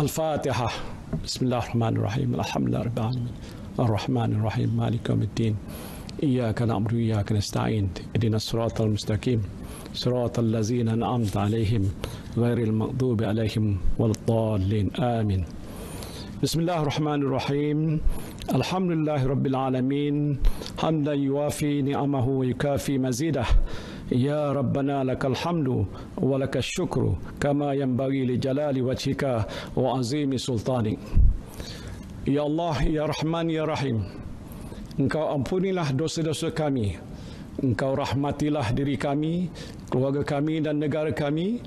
الفاتحة بسم الله الرحمن الرحيم الحمد لله رب العالمين الرحمن الرحيم مالك يوم الدين إياك نعبد وإياك نستعين اهدنا الصراط المستقيم صراط الذين أنعمت عليهم غير المغضوب عليهم ولا الضالين آمين بسم الله الرحمن الرحيم الحمد لله رب العالمين حمدا يوافي نعمه ويكافي مزيده يا ربنا لك الحمد ولك الشكر كما ينبغي لجلال وجهك وعظيم سلطانك يا الله يا رحمن يا رحيم engkau ampunilah dosa-dosa kami engkau rahmatilah diri kami keluarga kami dan negara kami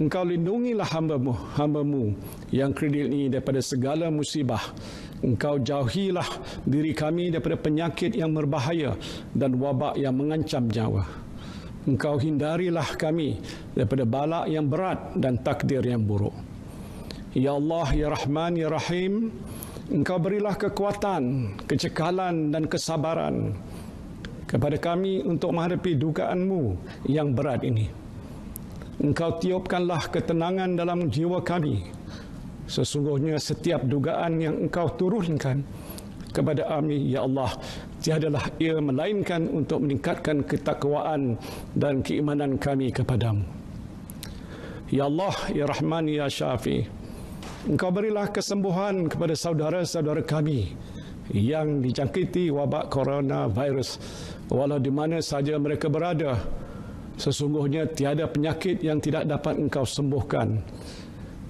engkau lindungilah hamba-Mu hamba-Mu yang kredit ini daripada segala musibah Engkau jauhilah diri kami daripada penyakit yang berbahaya dan wabak yang mengancam jawa engkau hindarilah kami daripada balak yang berat dan takdir yang buruk. Ya Allah, Ya Rahman, Ya Rahim, engkau berilah kekuatan, kecekalan dan kesabaran kepada kami untuk menghadapi dugaanmu yang berat ini. Engkau tiupkanlah ketenangan dalam jiwa kami. Sesungguhnya setiap dugaan yang engkau turunkan kepada kami, Ya Allah, tiadalah ia melainkan untuk meningkatkan ketakwaan dan keimanan kami kepadamu. Ya Allah, Ya Rahman, Ya Syafi, Engkau berilah kesembuhan kepada saudara-saudara kami yang dijangkiti wabak coronavirus walau di mana saja mereka berada. Sesungguhnya tiada penyakit yang tidak dapat engkau sembuhkan.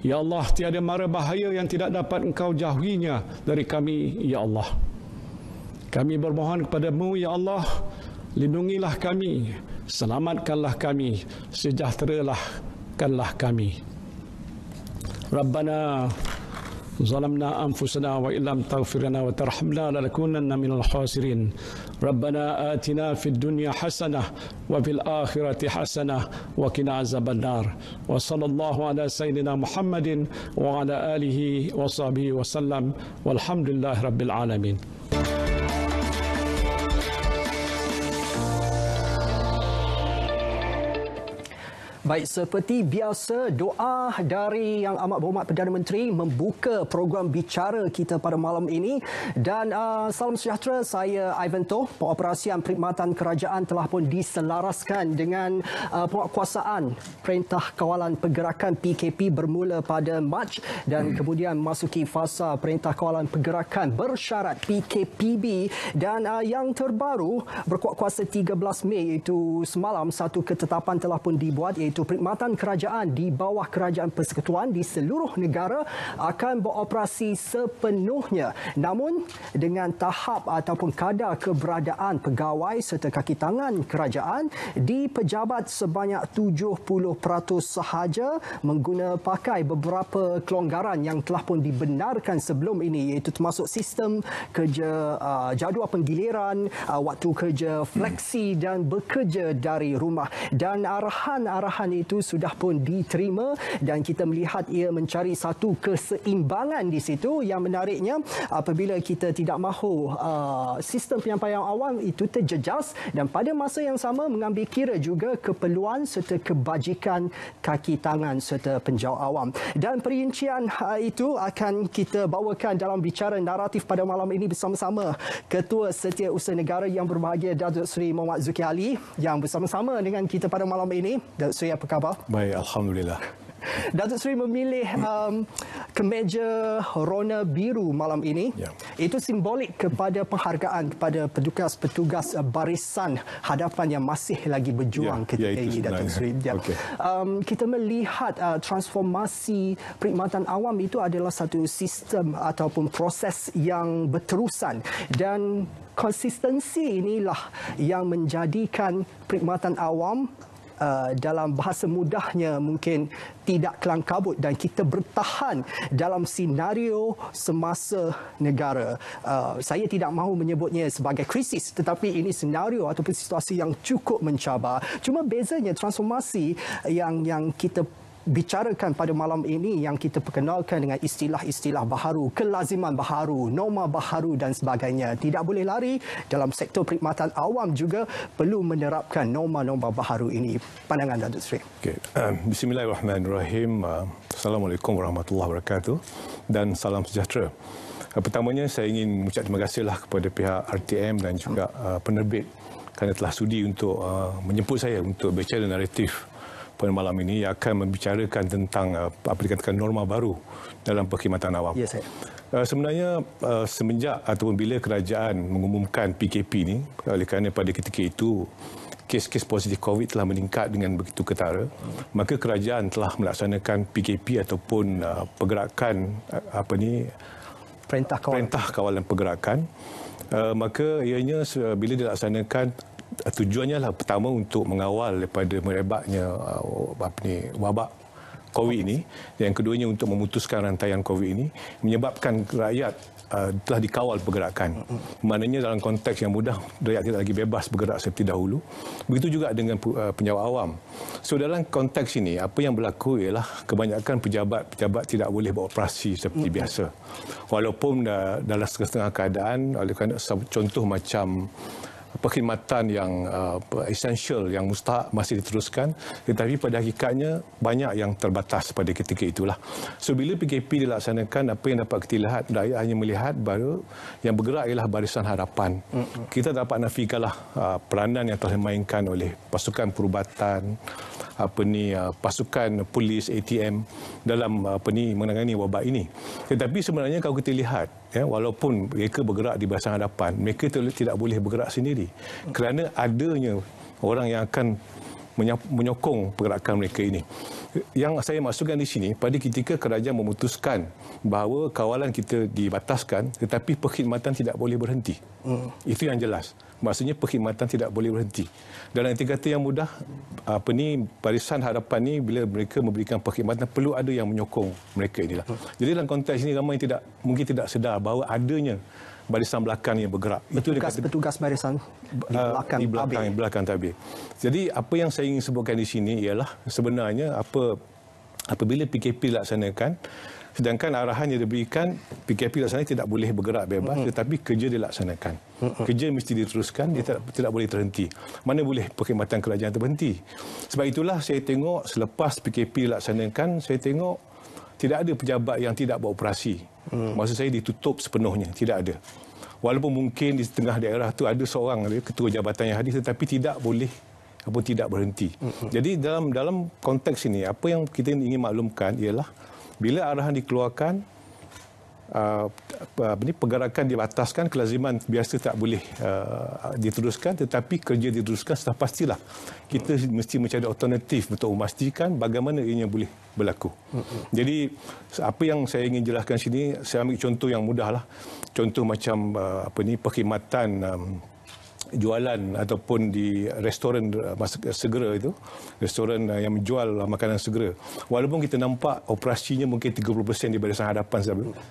Ya Allah, tiada mara bahaya yang tidak dapat engkau jauhinya dari kami, Ya Allah. Ya Allah. Kami bermohon kepadamu, Ya Allah, lindungilah kami, selamatkanlah kami, sejahteralah kanlah kami. Rabbana ظلمنا أنفسنا وإن لم تغفر لنا وترحمنا لنكونن من الخاسرين ربنا آتنا في الدنيا حسنة وفي الآخرة حسنة وقنا عذاب النار وصلى الله على سيدنا محمد وعلى آله وصحبه وسلم والحمد لله رب العالمين Baik, seperti biasa doa dari yang amat berhormat Perdana Menteri membuka program bicara kita pada malam ini dan uh, salam sejahtera saya Ivan Toh pengoperasian perkhidmatan kerajaan telah pun diselaraskan dengan uh, penguatkuasaan Perintah Kawalan Pergerakan PKP bermula pada Mac dan hmm. kemudian masuki fasa Perintah Kawalan Pergerakan bersyarat PKPB dan uh, yang terbaru berkuat kuasa 13 Mei iaitu semalam satu ketetapan telah pun dibuat iaitu iaitu perkhidmatan kerajaan di bawah kerajaan persekutuan di seluruh negara akan beroperasi sepenuhnya. Namun dengan tahap ataupun kadar keberadaan pegawai serta kaki tangan kerajaan di pejabat sebanyak 70% sahaja menggunakan pakai beberapa kelonggaran yang telah pun dibenarkan sebelum ini iaitu termasuk sistem kerja uh, jadual penggiliran uh, waktu kerja fleksi dan bekerja dari rumah dan arahan-arahan pilihan itu sudah pun diterima dan kita melihat ia mencari satu keseimbangan di situ yang menariknya apabila kita tidak mahu uh, sistem penyampaian awam itu terjejas dan pada masa yang sama mengambil kira juga keperluan serta kebajikan kaki tangan serta penjawat awam dan perincian uh, itu akan kita bawakan dalam bicara naratif pada malam ini bersama-sama Ketua Setiausaha Negara yang berbahagia Datuk Seri Muhammad Zuki Ali yang bersama-sama dengan kita pada malam ini Datuk Seri apa khabar? Baik, Alhamdulillah. Datuk Seri memilih um, kemeja rona biru malam ini. Ya. Itu simbolik kepada penghargaan kepada petugas-petugas barisan hadapan yang masih lagi berjuang ya, ketika ya, ini, Datuk Seri. Ya. Okay. Um, kita melihat uh, transformasi perkhidmatan awam itu adalah satu sistem ataupun proses yang berterusan dan konsistensi inilah yang menjadikan perkhidmatan awam Uh, dalam bahasa mudahnya mungkin tidak kelangkabut dan kita bertahan dalam senario semasa negara. Uh, saya tidak mahu menyebutnya sebagai krisis tetapi ini senario ataupun situasi yang cukup mencabar. Cuma bezanya transformasi yang yang kita bicarakan pada malam ini yang kita perkenalkan dengan istilah-istilah baharu, kelaziman baharu, norma baharu dan sebagainya. Tidak boleh lari dalam sektor perkhidmatan awam juga perlu menerapkan norma-norma baharu ini. Pandangan Datuk Sri. Okay. Um, bismillahirrahmanirrahim. Uh, Assalamualaikum warahmatullahi wabarakatuh dan salam sejahtera. Uh, pertamanya saya ingin mengucap terima kasihlah kepada pihak RTM dan juga uh, penerbit kerana telah sudi untuk uh, menjemput saya untuk bercerita naratif pada malam ini yang akan membicarakan tentang uh, apa dikatakan norma baru dalam perkhidmatan awam. Ya, saya. Uh, sebenarnya uh, semenjak ataupun bila kerajaan mengumumkan PKP ini, oleh kerana pada ketika itu kes-kes positif COVID telah meningkat dengan begitu ketara, maka kerajaan telah melaksanakan PKP ataupun uh, pergerakan apa ni perintah kawalan, perintah kawalan pergerakan. Maka ianya bila dilaksanakan Ah, tujuannya lah pertama untuk mengawal daripada merebaknya ah, apa ni wabak COVID ini yang keduanya untuk memutuskan rantaian COVID ini menyebabkan rakyat ah, telah dikawal pergerakan. Maknanya dalam konteks yang mudah rakyat tidak lagi bebas bergerak seperti dahulu. Begitu juga dengan uh, awam. So dalam konteks ini apa yang berlaku ialah kebanyakan pejabat-pejabat tidak boleh beroperasi seperti biasa. Walaupun uh, dalam setengah keadaan oleh contoh macam perkhidmatan yang uh, essential yang mustahak masih diteruskan tetapi pada hakikatnya banyak yang terbatas pada ketika itulah. So bila PKP dilaksanakan apa yang dapat kita lihat rakyat hanya melihat baru yang bergerak ialah barisan harapan. Mm-hmm. Kita dapat nafikanlah uh, peranan yang telah dimainkan oleh pasukan perubatan apa ni uh, pasukan polis ATM dalam apa ni menangani wabak ini. Tetapi sebenarnya kalau kita lihat ya walaupun mereka bergerak di barisan hadapan mereka tidak boleh bergerak sendiri kerana adanya orang yang akan menyokong pergerakan mereka ini yang saya maksudkan di sini pada ketika kerajaan memutuskan bahawa kawalan kita dibataskan tetapi perkhidmatan tidak boleh berhenti hmm. itu yang jelas maksudnya perkhidmatan tidak boleh berhenti. Dalam arti kata yang mudah, apa ni barisan harapan ni bila mereka memberikan perkhidmatan perlu ada yang menyokong mereka inilah. Jadi dalam konteks ini ramai yang tidak mungkin tidak sedar bahawa adanya barisan belakang yang bergerak. Petugas, Itu petugas barisan di ah, belakang, di belakang, tabir. belakang tabir. Jadi apa yang saya ingin sebutkan di sini ialah sebenarnya apa apabila PKP dilaksanakan Sedangkan arahan yang diberikan PKP dilaksanakan tidak boleh bergerak bebas hmm. tetapi kerja dilaksanakan. Hmm. Kerja mesti diteruskan, dia tidak, tidak boleh terhenti. Mana boleh perkhidmatan kerajaan terhenti. Sebab itulah saya tengok selepas PKP laksanakan saya tengok tidak ada pejabat yang tidak beroperasi. Hmm. Maksud saya ditutup sepenuhnya, tidak ada. Walaupun mungkin di setengah daerah tu ada seorang ada ketua jabatan yang hadir tetapi tidak boleh apa tidak berhenti. Hmm. Jadi dalam dalam konteks ini apa yang kita ingin maklumkan ialah bila arahan dikeluarkan uh, ini pergerakan dibataskan kelaziman biasa tak boleh uh, diteruskan tetapi kerja diteruskan sudah pastilah kita mesti mencari alternatif untuk memastikan bagaimana ianya boleh berlaku jadi apa yang saya ingin jelaskan sini saya ambil contoh yang mudahlah contoh macam uh, apa ni perkhidmatan um, jualan ataupun di restoran uh, segera itu restoran uh, yang menjual uh, makanan segera walaupun kita nampak operasinya mungkin 30% daripada sang hadapan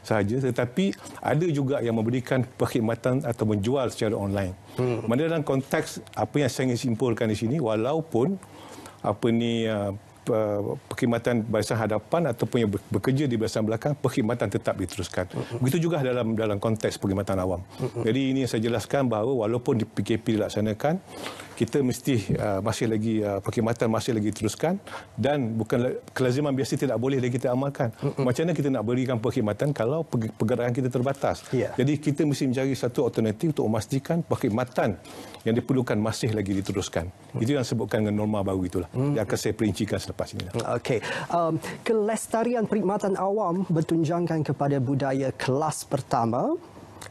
sahaja tetapi ada juga yang memberikan perkhidmatan atau menjual secara online hmm. mana dalam konteks apa yang saya ingin simpulkan di sini walaupun apa ni Eh, perkhidmatan barisan hadapan ataupun yang bekerja di barisan belakang perkhidmatan tetap diteruskan. Begitu juga dalam dalam konteks perkhidmatan awam. Jadi ini yang saya jelaskan bahawa walaupun di PKP dilaksanakan kita mesti uh, masih lagi uh, perkhidmatan masih lagi teruskan dan bukan kelaziman biasa tidak boleh lagi kita amalkan. Mm-hmm. Macam mana kita nak berikan perkhidmatan kalau pergerakan kita terbatas? Yeah. Jadi kita mesti mencari satu alternatif untuk memastikan perkhidmatan yang diperlukan masih lagi diteruskan. Mm-hmm. Itu yang sebutkan dengan norma baru itulah mm-hmm. yang akan saya perincikan selepas ini. Okay, Um, kelestarian perkhidmatan awam bertunjangkan kepada budaya kelas pertama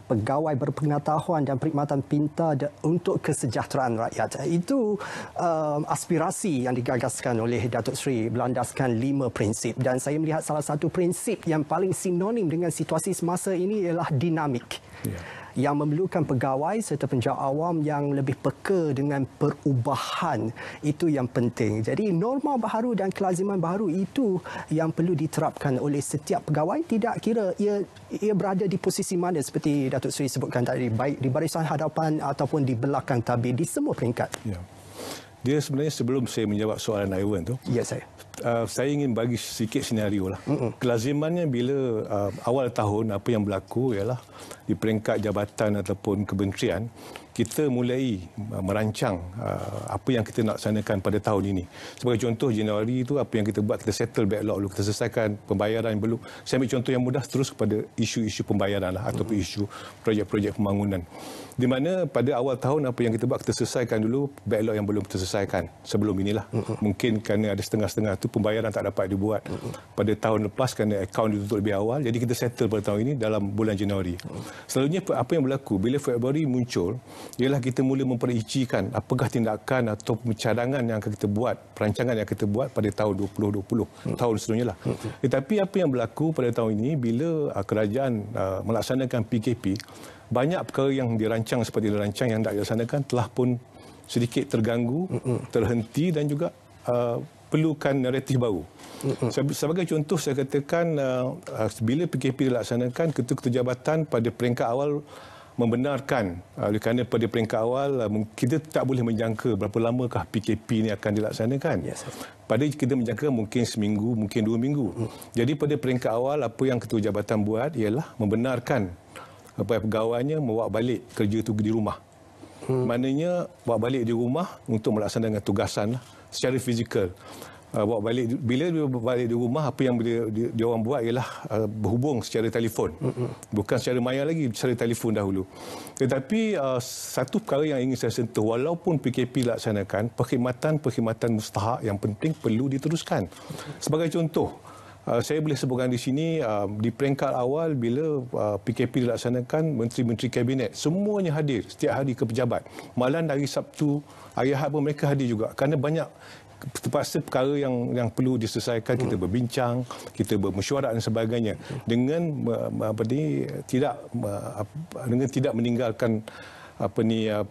pegawai berpengetahuan dan perkhidmatan pintar untuk kesejahteraan rakyat. Itu um, aspirasi yang digagaskan oleh Datuk Seri berlandaskan lima prinsip dan saya melihat salah satu prinsip yang paling sinonim dengan situasi semasa ini ialah dinamik. Yeah yang memerlukan pegawai serta penjawat awam yang lebih peka dengan perubahan itu yang penting. Jadi norma baru dan kelaziman baru itu yang perlu diterapkan oleh setiap pegawai tidak kira ia ia berada di posisi mana seperti Datuk Sri sebutkan tadi baik di barisan hadapan ataupun di belakang tabir di semua peringkat. Ya. Dia sebenarnya sebelum saya menjawab soalan Iwan tu. Ya saya uh, saya ingin bagi sikit senario lah. Mm-hmm. Kelazimannya bila uh, awal tahun apa yang berlaku ialah di peringkat jabatan ataupun kementerian kita mulai uh, merancang uh, apa yang kita nak sanakan pada tahun ini. Sebagai contoh Januari itu apa yang kita buat kita settle backlog dulu kita selesaikan pembayaran belum. Saya ambil contoh yang mudah terus kepada isu-isu pembayaran lah, mm ataupun isu projek-projek pembangunan. Di mana pada awal tahun apa yang kita buat kita selesaikan dulu backlog yang belum kita selesaikan sebelum inilah. Mungkin kerana ada setengah-setengah tu pembayaran tak dapat dibuat pada tahun lepas kerana akaun ditutup lebih awal. Jadi kita settle pada tahun ini dalam bulan Januari. Selalunya apa yang berlaku bila Februari muncul ialah kita mula memperincikan apakah tindakan atau cadangan yang akan kita buat, perancangan yang kita buat pada tahun 2020, tahun seterusnya lah. Tetapi apa yang berlaku pada tahun ini bila ah, kerajaan ah, melaksanakan PKP, banyak perkara yang dirancang seperti dirancang yang tak dilaksanakan telah pun sedikit terganggu, terhenti dan juga ah, perlukan naratif baru. Sebagai contoh saya katakan uh, uh bila PKP dilaksanakan ketua-ketua jabatan pada peringkat awal membenarkan uh, oleh uh, kerana pada peringkat awal uh, kita tak boleh menjangka berapa lamakah PKP ini akan dilaksanakan. Yes, pada kita menjangka mungkin seminggu, mungkin dua minggu. Mm. Jadi pada peringkat awal apa yang ketua jabatan buat ialah membenarkan uh, apa pegawainya membawa balik kerja itu di rumah. Hmm. Maknanya bawa balik di rumah untuk melaksanakan tugasan secara fizikal. Uh, bawa balik bila dia balik di rumah apa yang dia, dia, dia orang buat ialah uh, berhubung secara telefon mm-hmm. bukan secara maya lagi secara telefon dahulu tetapi uh, satu perkara yang ingin saya sentuh walaupun PKP dilaksanakan perkhidmatan-perkhidmatan mustahak yang penting perlu diteruskan sebagai contoh Uh, saya boleh sebutkan di sini uh, di peringkat awal bila PKP uh, dilaksanakan menteri-menteri kabinet semuanya hadir setiap hari ke pejabat malam dari Sabtu hari Ahad pun mereka hadir juga kerana banyak terpaksa perkara yang yang perlu diselesaikan kita hmm. berbincang kita bermesyuarat dan sebagainya dengan apa ni tidak dengan tidak meninggalkan apa ni uh,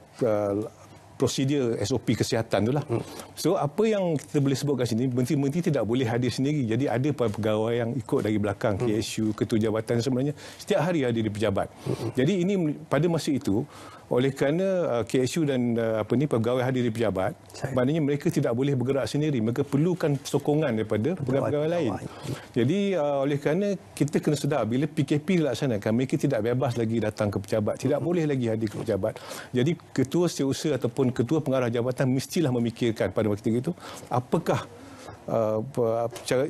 prosedur SOP kesihatan itulah. Hmm. So apa yang kita boleh sebut kat sini, menteri-menteri tidak boleh hadir sendiri. Jadi ada pegawai yang ikut dari belakang, hmm. KSU, ketua jabatan sebenarnya, setiap hari ada di pejabat. Hmm. Jadi ini pada masa itu, oleh kerana uh, KSU dan uh, apa ni pegawai hadir di pejabat, Saya. maknanya mereka tidak boleh bergerak sendiri. Mereka perlukan sokongan daripada pegawai-pegawai lain. Jadi uh, oleh kerana kita kena sedar, bila PKP dilaksanakan, mereka tidak bebas lagi datang ke pejabat. Tidak boleh lagi hadir ke pejabat. Jadi ketua setiausaha ataupun ketua pengarah jabatan mestilah memikirkan pada waktu itu apakah uh,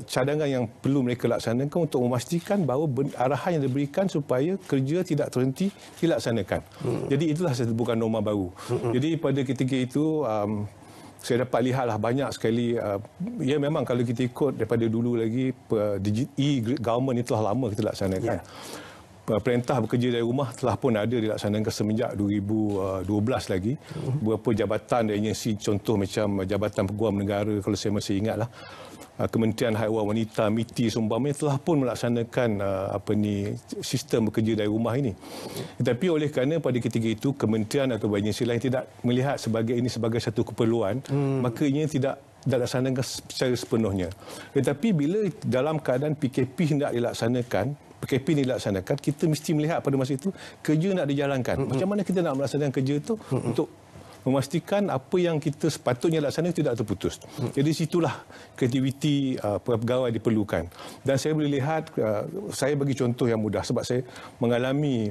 cadangan yang perlu mereka laksanakan untuk memastikan bahawa arahan yang diberikan supaya kerja tidak terhenti dilaksanakan. Hmm. Jadi itulah bukan norma baru. Hmm. Jadi pada ketika itu um, saya dapat lihatlah banyak sekali uh, ya memang kalau kita ikut daripada dulu lagi uh, e-government itu telah lama kita laksanakan. Yeah. Eh, perintah bekerja dari rumah telah pun ada dilaksanakan semenjak 2012 eh, lagi. Mhm. Beberapa jabatan dan agensi contoh macam Jabatan Peguam Negara kalau saya masih ingatlah. Eh, kementerian Haiwan Wanita, MITI seumpamanya telah pun melaksanakan apa ni sistem bekerja dari rumah ini. Tetapi oleh kerana pada ketika itu kementerian atau banyak sila yang tidak melihat sebagai ini sebagai satu keperluan, hmm. maka ini tidak dilaksanakan secara sepenuhnya. Tetapi bila dalam keadaan PKP hendak dilaksanakan, PKP ini dilaksanakan, kita mesti melihat pada masa itu kerja nak dijalankan. Macam mana kita nak melaksanakan kerja itu untuk memastikan apa yang kita sepatutnya laksanakan tidak terputus. Mm. Jadi situlah kreativiti uh, pegawai diperlukan. Dan saya boleh lihat, uh, saya bagi contoh yang mudah sebab saya mengalami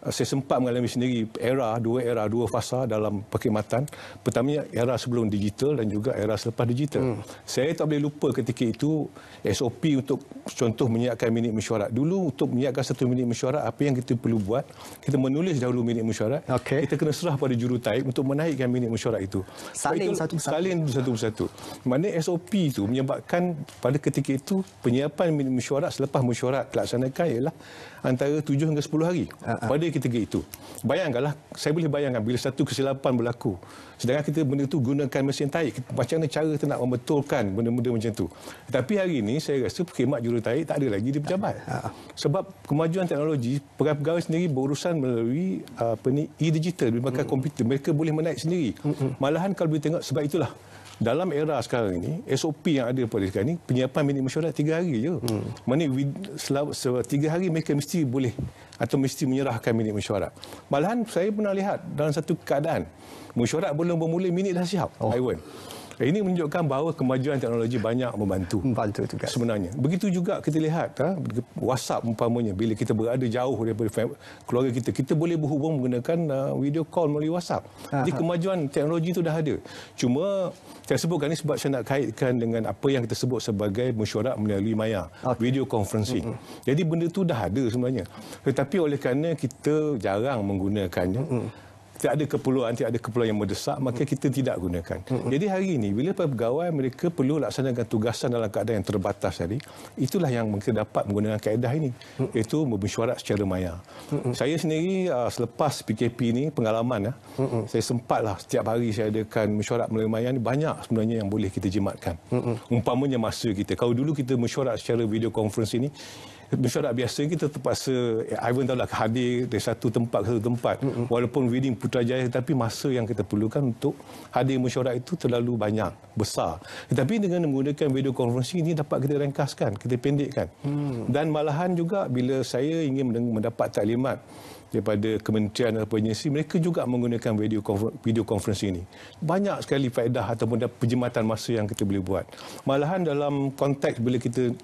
Eh, saya sempat mengalami sendiri era, dua era, dua fasa dalam perkhidmatan. Pertama era sebelum digital dan juga era selepas digital. Hmm. Saya tak boleh lupa ketika itu SOP untuk contoh menyiapkan minit mesyuarat. Dulu untuk menyiapkan satu minit mesyuarat, apa yang kita perlu buat? Kita menulis dahulu minit mesyuarat. Okay. Kita kena serah pada jurutaip untuk menaikkan minit mesyuarat itu. itu satu persatu. Saling satu persatu. Mana SOP itu menyebabkan pada ketika itu penyiapan minit mesyuarat selepas mesyuarat dilaksanakan ialah antara 7 hingga 10 hari ah, ah. pada ketika itu. Bayangkanlah, saya boleh bayangkan bila satu kesilapan berlaku. Sedangkan kita benda itu gunakan mesin taik. Macam mana cara kita nak membetulkan benda-benda macam itu. Tapi hari ini saya rasa perkhidmat jurutaik tak ada lagi di pejabat. Ah, sebab kemajuan teknologi, pegawai-pegawai sendiri berurusan melalui apa ni, e-digital, memakai komputer. Mereka boleh menaik sendiri. Malahan kalau boleh tengok, sebab itulah dalam era sekarang ini SOP yang ada pada sekarang ini penyiapan minit mesyuarat tiga hari je. Hmm. Mana tiga hari mereka mesti boleh atau mesti menyerahkan minit mesyuarat. Malahan saya pernah lihat dalam satu keadaan mesyuarat belum bermula minit dah siap. Oh. Iwan. Ini menunjukkan bahawa kemajuan teknologi banyak membantu. Membantu juga. Sebenarnya. Begitu juga kita lihat ha, WhatsApp umpamanya. Bila kita berada jauh daripada keluarga kita, kita boleh berhubung menggunakan uh, video call melalui WhatsApp. Aha. Jadi ha. kemajuan teknologi itu dah ada. Cuma saya sebutkan ini sebab saya nak kaitkan dengan apa yang kita sebut sebagai mesyuarat melalui maya. Okay. Video conferencing. Mm -hmm. Jadi benda itu dah ada sebenarnya. Tetapi oleh kerana kita jarang menggunakannya, mm -hmm tidak ada keperluan, tidak ada keperluan yang mendesak, maka hmm. kita tidak gunakan. Hmm. Jadi hari ini, bila pegawai mereka perlu laksanakan tugasan dalam keadaan yang terbatas tadi, itulah yang kita dapat menggunakan kaedah ini. Hmm. Iaitu bersyarat secara maya. Saya sendiri ah, selepas PKP ini, pengalaman, ah, saya sempatlah setiap hari saya adakan mesyuarat melalui maya ini, banyak sebenarnya yang boleh kita jimatkan. Umpamanya masa kita. Kalau dulu kita mesyuarat secara video conference ini, bersyarat biasa kita terpaksa eh, Ivan tahu lah hadir dari satu tempat ke satu tempat mm -hmm. walaupun winning Putrajaya tapi masa yang kita perlukan untuk hadir mesyuarat itu terlalu banyak besar tetapi dengan menggunakan video konferensi ini dapat kita ringkaskan, kita pendekkan mm. dan malahan juga bila saya ingin mendapat taklimat daripada kementerian atau penyiasi mereka juga menggunakan video video konferensi ini banyak sekali faedah ataupun penjimatan masa yang kita boleh buat malahan dalam konteks bila kita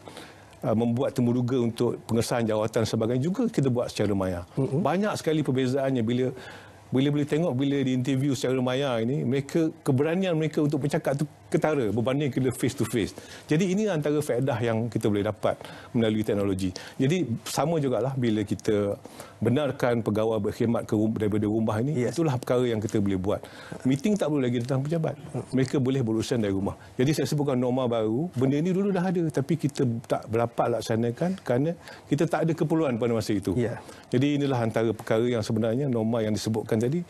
Uh, membuat temuduga untuk pengesahan jawatan sebagainya juga kita buat secara maya. Banyak sekali perbezaannya bila bila boleh tengok bila di interview secara maya ini mereka keberanian mereka untuk bercakap tu ketara berbanding kita face to face. Jadi ini antara faedah yang kita boleh dapat melalui teknologi. Jadi sama jugalah bila kita benarkan pegawai berkhidmat ke daripada rumah ini, yes. itulah perkara yang kita boleh buat. Meeting tak perlu lagi datang pejabat. Mereka boleh berurusan dari rumah. Jadi saya sebutkan norma baru, benda ini dulu dah ada tapi kita tak berlapat laksanakan kerana kita tak ada keperluan pada masa itu. Yeah. Jadi inilah antara perkara yang sebenarnya norma yang disebutkan tadi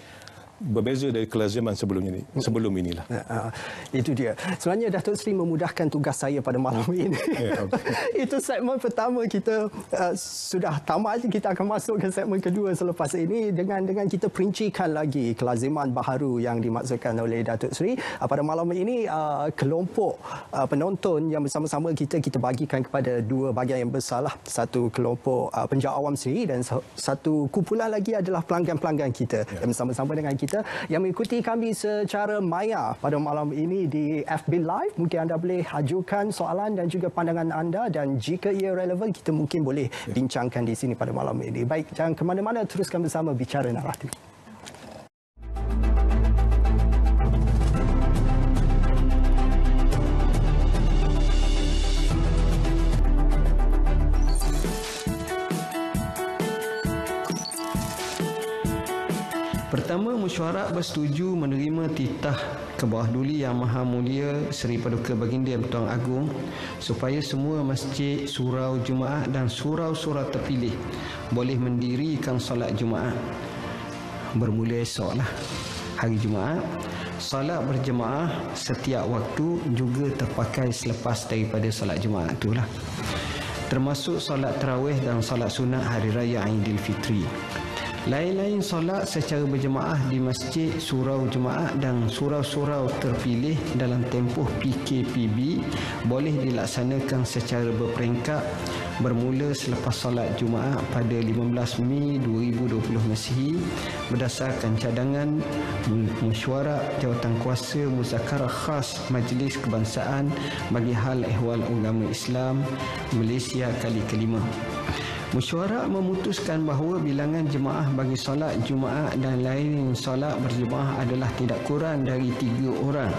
berbeza dari kelaziman sebelum ini, sebelum inilah ya, ya, ya. itu dia sebenarnya Datuk Sri memudahkan tugas saya pada malam ini yeah, okay. itu segmen pertama kita uh, sudah tamat kita akan masuk ke segmen kedua selepas ini dengan dengan kita perincikan lagi kelaziman baharu yang dimaksudkan oleh Datuk Sri uh, pada malam ini uh, kelompok uh, penonton yang bersama-sama kita kita bagikan kepada dua bahagian yang besarlah satu kelompok uh, penjawat awam Sri dan satu kumpulan lagi adalah pelanggan-pelanggan kita yeah. yang bersama-sama dengan kita kita yang mengikuti kami secara maya pada malam ini di FB Live. Mungkin anda boleh ajukan soalan dan juga pandangan anda dan jika ia relevan, kita mungkin boleh ya. bincangkan di sini pada malam ini. Baik, jangan ke mana-mana, teruskan bersama Bicara Naratif. Pertama, mesyuarat bersetuju menerima titah kebawah duli yang maha mulia Seri Paduka Baginda yang agung supaya semua masjid, surau, jumaat dan surau-surau terpilih boleh mendirikan solat jumaat bermula esok lah hari jumaat solat berjemaah setiap waktu juga terpakai selepas daripada solat jumaat itulah termasuk solat tarawih dan solat sunat hari raya Aidilfitri lain-lain solat secara berjemaah di masjid, surau jemaah dan surau-surau terpilih dalam tempoh PKPB boleh dilaksanakan secara berperingkat bermula selepas solat Jumaat pada 15 Mei 2020 Masihi berdasarkan cadangan mesyuarat kuasa muzakarah khas Majlis Kebangsaan bagi hal ehwal ulama Islam Malaysia kali kelima. Mesyuarat memutuskan bahawa bilangan jemaah bagi solat Jumaat dan lain solat berjemaah adalah tidak kurang dari tiga orang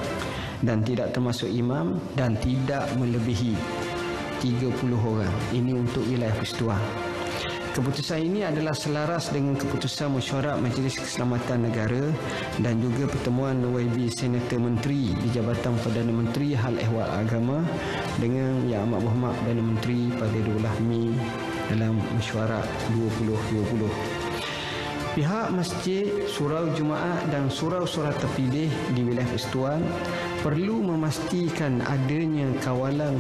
dan tidak termasuk imam dan tidak melebihi 30 orang. Ini untuk wilayah Pustua. Keputusan ini adalah selaras dengan keputusan mesyuarat Majlis Keselamatan Negara dan juga pertemuan YB Senator Menteri di Jabatan Perdana Menteri Hal Ehwal Agama dengan Yang Amat Berhormat Perdana Menteri pada 12 Mei dalam mesyuarat 2020. Pihak masjid, surau Jumaat dan surau-surau terpilih di wilayah Pestuan perlu memastikan adanya kawalan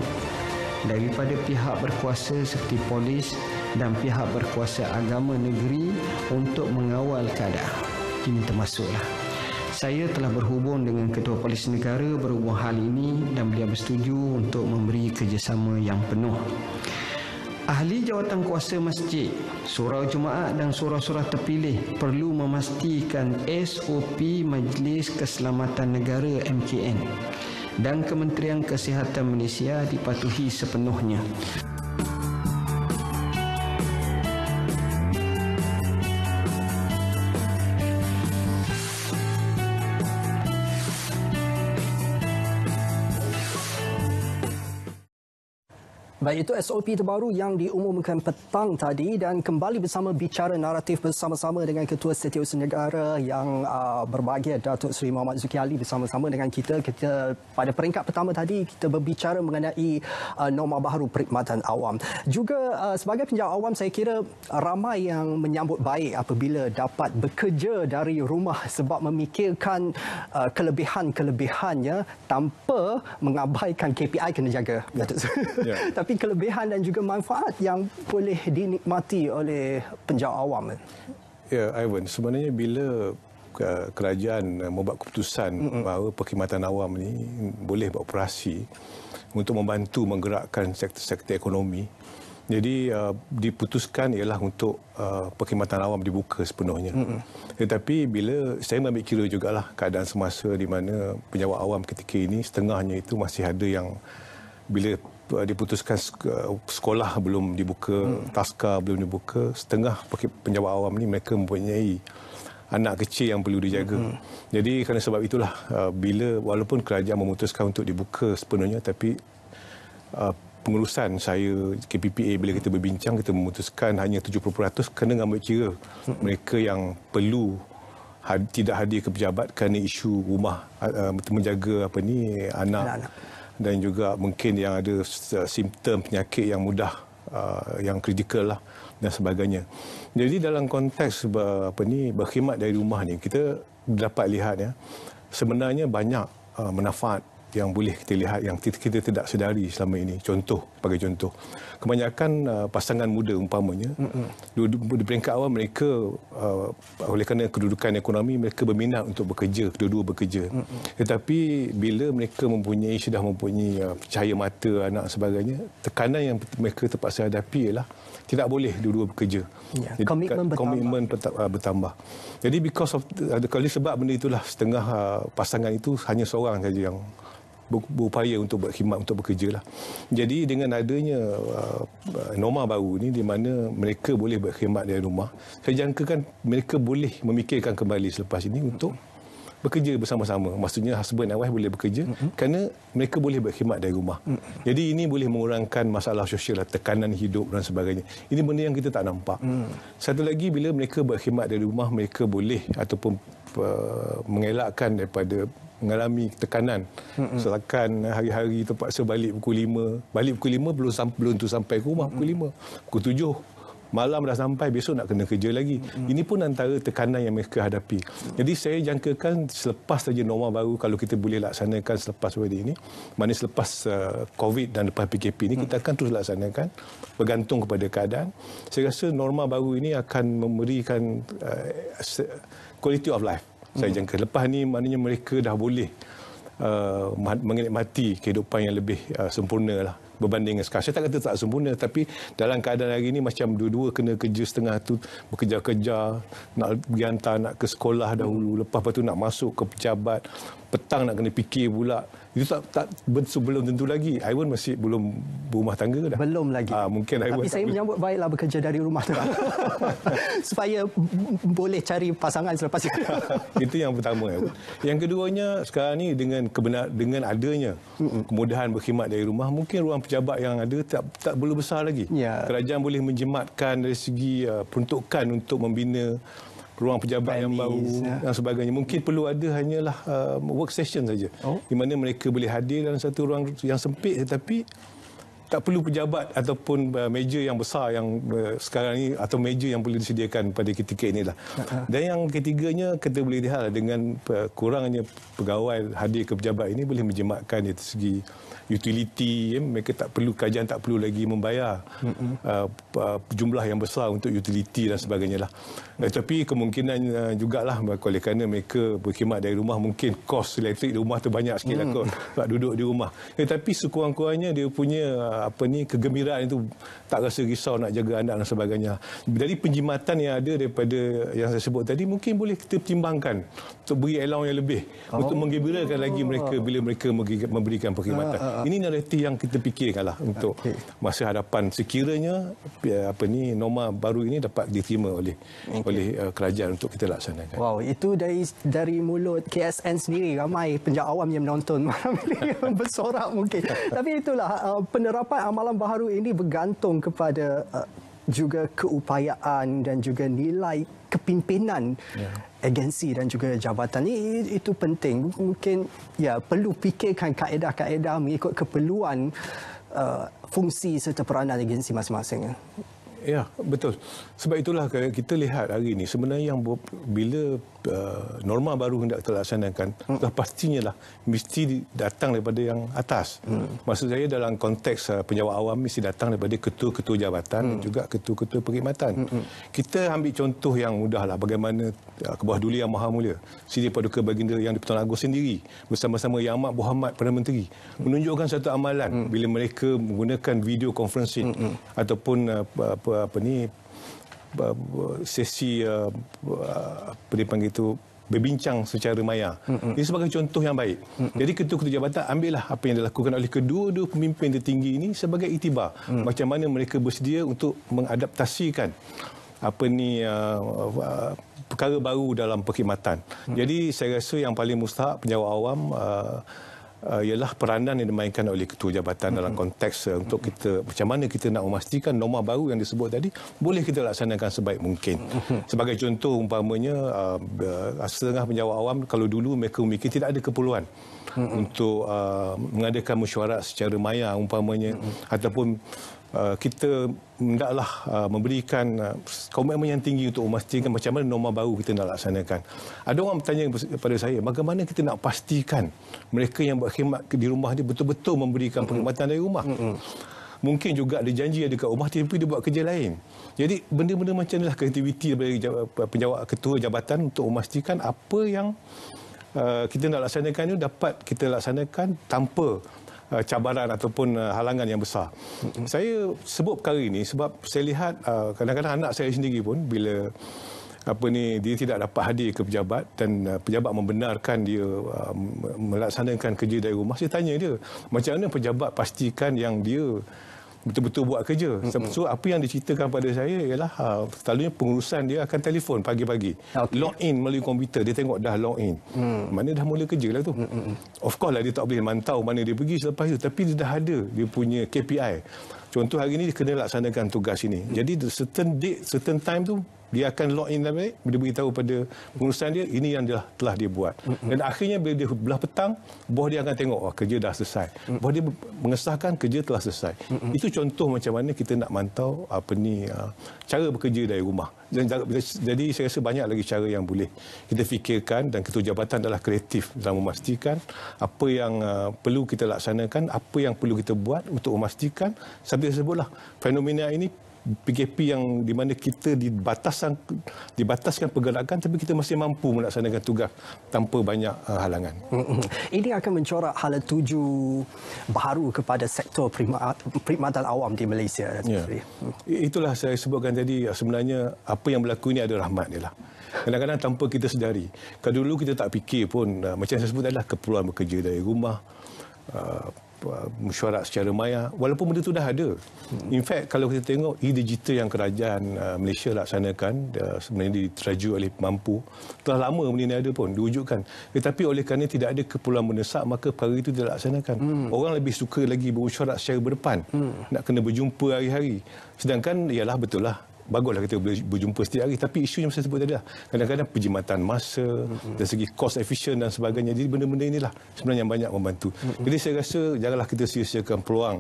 daripada pihak berkuasa seperti polis dan pihak berkuasa agama negeri untuk mengawal keadaan. Kini termasuklah. Saya telah berhubung dengan Ketua Polis Negara berhubung hal ini dan beliau bersetuju untuk memberi kerjasama yang penuh. Ahli jawatan kuasa masjid, surau jemaah dan surau-surau terpilih perlu memastikan SOP Majlis Keselamatan Negara MKN dan Kementerian Kesihatan Malaysia dipatuhi sepenuhnya. Baik, itu SOP terbaru yang diumumkan petang tadi dan kembali bersama bicara naratif bersama-sama dengan Ketua Setiausaha Negara yang uh, berbahagia, Datuk Seri Muhammad Zuki Ali bersama-sama dengan kita. kita. Pada peringkat pertama tadi, kita berbicara mengenai uh, norma baru perkhidmatan awam. Juga uh, sebagai penjawat awam, saya kira ramai yang menyambut baik apabila dapat bekerja dari rumah sebab memikirkan uh, kelebihan-kelebihannya tanpa mengabaikan KPI kena jaga, Datuk Seri. Yeah. Tapi kelebihan dan juga manfaat yang boleh dinikmati oleh penjawat awam? Eh? Ya, Ivan. Sebenarnya bila eh, kerajaan eh, membuat keputusan bahawa perkhidmatan awam ini boleh beroperasi untuk membantu menggerakkan sektor-sektor ekonomi, jadi uh, diputuskan ialah untuk uh, perkhidmatan awam dibuka sepenuhnya. Mm-hmm. Tetapi bila saya ambil kira lah keadaan semasa di mana penjawat awam ketika ini setengahnya itu masih ada yang bila Eh, diputuskan eh, sekolah belum dibuka, hmm. taska belum dibuka, setengah penjawat awam ni mereka mempunyai anak kecil yang perlu dijaga. Hmm. Jadi kerana sebab itulah eh, bila walaupun kerajaan memutuskan untuk dibuka sepenuhnya tapi pengurusan saya KPPA bila kita berbincang kita memutuskan hanya 70% kena ambil kira hmm. mereka yang perlu had, tidak hadir ke pejabat kerana isu rumah menjaga apa ni anak, anak, -anak dan juga mungkin yang ada uh, simptom penyakit yang mudah uh, yang kritikal lah dan sebagainya. Jadi dalam konteks uh, apa ni berkhidmat dari rumah ni kita dapat lihat ya sebenarnya banyak manfaat yang boleh kita lihat yang kita tidak sedari selama ini. Contoh, sebagai contoh, kebanyakan uh, pasangan muda umpamanya, mm-hmm. di peringkat awal mereka uh, oleh kerana kedudukan ekonomi, mereka berminat untuk bekerja, kedua-dua bekerja. Mm-hmm. Tetapi bila mereka mempunyai, sudah mempunyai uh, cahaya mata, anak sebagainya, tekanan yang mereka terpaksa hadapi ialah tidak boleh dua-dua bekerja. Ya, komitmen, k- komitmen bertambah. Uh, bertambah. Jadi because of the, uh, sebab benda itulah setengah uh, pasangan itu hanya seorang saja yang berupaya untuk berkhidmat untuk bekerja lah. Jadi dengan adanya uh, norma baru ni di mana mereka boleh berkhidmat dari rumah, saya jangkakan mereka boleh memikirkan kembali selepas ini untuk bekerja bersama-sama. Maksudnya husband and wife boleh bekerja mm-hmm. kerana mereka boleh berkhidmat dari rumah. Mm-hmm. Jadi ini boleh mengurangkan masalah sosial, tekanan hidup dan sebagainya. Ini benda yang kita tak nampak. Mm. Satu lagi bila mereka berkhidmat dari rumah, mereka boleh ataupun uh, mengelakkan daripada mengalami tekanan mm-hmm. selakan hari-hari terpaksa balik pukul 5 balik pukul 5 belum, belum tu sampai ke rumah pukul 5 mm. pukul 7 malam dah sampai besok nak kena kerja lagi hmm. ini pun antara tekanan yang mereka hadapi hmm. jadi saya jangkakan selepas saja norma baru kalau kita boleh laksanakan selepas wedi ini mana selepas uh, covid dan lepas PKP ini hmm. kita mm. akan terus laksanakan bergantung kepada keadaan saya rasa norma baru ini akan memberikan uh, quality of life hmm. saya mm. jangka lepas ni maknanya mereka dah boleh uh, menikmati kehidupan yang lebih uh, sempurna lah berbanding dengan sekarang. Saya tak kata tak sempurna tapi dalam keadaan hari ini macam dua-dua kena kerja setengah tu bekerja-kerja nak pergi hantar nak ke sekolah dahulu lepas tu nak masuk ke pejabat petang nak kena fikir pula itu tak, tak belum tentu lagi Iwan masih belum berumah tangga dah belum lagi ha, mungkin Iwan tapi saya boleh. menyambut baiklah bekerja dari rumah tu supaya boleh cari pasangan selepas itu itu yang pertama Iwan yang keduanya sekarang ni dengan kebenar dengan adanya kemudahan berkhidmat dari rumah mungkin ruang pejabat yang ada tak tak perlu besar lagi. Ya. Kerajaan boleh menjimatkan dari segi uh, peruntukan untuk membina ruang pejabat Penis, yang baru ya. dan sebagainya. Mungkin perlu ada hanyalah uh, work session saja oh. di mana mereka boleh hadir dalam satu ruang yang sempit tetapi tak perlu pejabat ataupun uh, meja yang besar yang uh, sekarang ini atau meja yang boleh disediakan pada ketika lah. Dan yang ketiganya kita boleh lihat dengan uh, kurangnya pegawai hadir ke pejabat ini boleh menjimatkan dari segi utiliti ya, mereka tak perlu kajian tak perlu lagi membayar uh, uh, jumlah yang besar untuk utiliti dan sebagainya lah. Uh, tapi kemungkinan uh, lah oleh kerana mereka berkhidmat dari rumah mungkin kos elektrik di rumah tu banyak sekali lah mm. kot, tak duduk di rumah. Tetapi eh, sekurang-kurangnya dia punya uh, Eh, apa ni kegembiraan itu tak rasa risau nak jaga anak dan sebagainya. Jadi penjimatan yang ada daripada yang saya sebut tadi mungkin boleh kita pertimbangkan untuk beri allowance yang lebih oh. untuk menggembirakan oh. lagi mereka bila mereka memberikan perkhidmatan. Uh, uh, uh. Ini naratif yang kita fikirkanlah untuk okay. masa hadapan sekiranya eh, apa ni norma baru ini dapat diterima oleh okay. oleh uh, kerajaan untuk kita laksanakan. Wow, itu dari dari mulut KSN sendiri ramai penjawat awam yang menonton malam bersorak mungkin. Tapi itulah uh, penerapan penerapan amalan baharu ini bergantung kepada uh, juga keupayaan dan juga nilai kepimpinan yeah. agensi dan juga jabatan ini itu penting mungkin ya perlu fikirkan kaedah-kaedah mengikut keperluan uh, fungsi serta peranan agensi masing-masing. Ya, betul. Sebab itulah kita lihat hari ini sebenarnya yang bila Eh, norma baru hendak dilaksanakan hmm. dah pastinya lah mesti datang daripada yang atas. Hmm. Maksud saya dalam konteks uh, eh, penjawat awam mesti datang daripada ketua-ketua jabatan hmm. dan juga ketua-ketua perkhidmatan. Hmm. hmm. Kita ambil contoh yang mudahlah bagaimana uh, eh, Kebah Duli Yang Maha Mulia Siti Paduka Baginda Yang di Dipertuan Agus sendiri bersama-sama Yang Amat Muhammad Perdana Menteri hmm. menunjukkan satu amalan hmm. bila mereka menggunakan video conferencing hmm. hmm. ataupun uh, apa, apa, apa ni Uh, sesi uh, uh, apa dia panggil itu berbincang secara maya. Ini sebagai contoh yang baik. Jadi ketua-ketua jabatan ambillah apa yang dilakukan oleh kedua-dua pemimpin tertinggi ini sebagai itibar. Mm. Macam mana mereka bersedia untuk mengadaptasikan apa ni perkara baru dalam perkhidmatan. Mm. Jadi saya rasa yang paling mustahak penjawat awam uh, ialah peranan yang dimainkan oleh ketua jabatan mm-hmm. dalam konteks uh, untuk kita macam mana kita nak memastikan norma baru yang disebut tadi boleh kita laksanakan sebaik mungkin. Mm-hmm. Sebagai contoh umpamanya uh, uh, setengah penjawat awam kalau dulu mereka memikir tidak ada keperluan mm-hmm. untuk uh, mengadakan mesyuarat secara maya umpamanya mm-hmm. ataupun Uh, kita hendaklah uh, memberikan uh, komitmen yang tinggi untuk memastikan macam mana norma baru kita nak laksanakan. Ada orang bertanya kepada saya, bagaimana kita nak pastikan mereka yang berkhidmat di rumah ni betul-betul memberikan perkhidmatan dari rumah? Mungkin juga ada janji ada kat rumah tapi dia buat kerja lain. Jadi benda-benda macam inilah kreativiti daripada penjawat ketua jabatan untuk memastikan apa yang kita nak laksanakan itu dapat kita laksanakan tanpa Uh, cabaran ataupun uh, halangan yang besar. Saya sebut perkara ini sebab saya lihat uh, kadang-kadang anak saya sendiri pun bila apa ni dia tidak dapat hadir ke pejabat dan pejabat membenarkan dia melaksanakan kerja dari rumah saya tanya dia macam mana pejabat pastikan yang dia betul-betul buat kerja. Mm -hmm. So apa yang diceritakan pada saya ialah ha, selalunya pengurusan dia akan telefon pagi-pagi. Okay. Log in melalui komputer. Dia tengok dah log in. Mm. Mana dah mula kerja lah tu. Mm -hmm. Of course lah dia tak boleh mantau mana dia pergi selepas itu. Tapi dia dah ada dia punya KPI. Contoh hari ini dia kena laksanakan tugas ini. Mm. Jadi certain date, certain time tu dia akan log in dalam ini, dia beritahu pada pengurusan dia, ini yang dia, telah dia buat. Dan akhirnya bila dia belah petang, bos dia akan tengok, oh, kerja dah selesai. Bos dia mengesahkan kerja telah selesai. Itu contoh macam mana kita nak mantau apa ni ah, cara bekerja dari rumah. Jadi saya rasa banyak lagi cara yang boleh kita fikirkan dan ketua jabatan adalah kreatif dalam memastikan apa yang ah, perlu kita laksanakan, apa yang perlu kita buat untuk memastikan. Seperti saya sebutlah, fenomena ini PKP yang di mana kita dibatasan dibataskan pergerakan tapi kita masih mampu melaksanakan tugas tanpa banyak uh, halangan. Ini akan mencorak hal tuju baru kepada sektor perkhidmatan awam di Malaysia. Ya. Itulah saya sebutkan tadi uh, sebenarnya apa yang berlaku ini adalah rahmat dia lah. Kadang-kadang tanpa kita sedari. Kalau dulu kita tak fikir pun uh, macam saya sebut adalah keperluan bekerja dari rumah Uh, mesyuarat secara maya walaupun benda itu dah ada. In fact kalau kita tengok e-digital yang kerajaan uh, Malaysia laksanakan uh, sebenarnya diteraju oleh pemampu telah lama benda ini ada pun diwujudkan tetapi eh, oleh kerana tidak ada keperluan mendesak maka perkara itu tidak laksanakan. Hmm. Orang lebih suka lagi bermesyuarat secara berdepan hmm. nak kena berjumpa hari-hari sedangkan ialah betul lah baguslah kita boleh berjumpa setiap hari tapi isu yang saya sebut tadi lah kadang-kadang penjimatan masa dari segi cost efficient dan sebagainya jadi benda-benda inilah sebenarnya yang banyak membantu jadi saya rasa janganlah kita sia-siakan peluang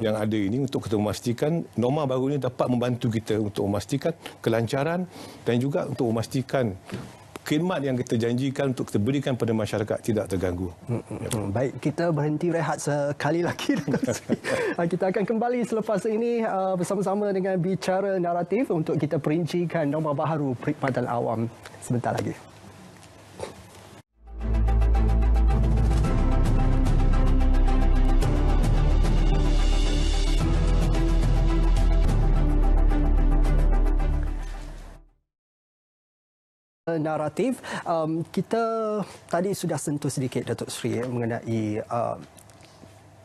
yang ada ini untuk kita memastikan norma baru ini dapat membantu kita untuk memastikan kelancaran dan juga untuk memastikan khidmat yang kita janjikan untuk kita berikan pada masyarakat tidak terganggu. Ya. Baik, kita berhenti rehat sekali lagi. Ah, kita akan kembali selepas ini ah, bersama-sama dengan bicara naratif untuk kita perincikan norma baharu perkhidmatan awam sebentar lagi. Eh, naratif um, kita tadi sudah sentuh sedikit Datuk Sri ya, eh, mengenai uh,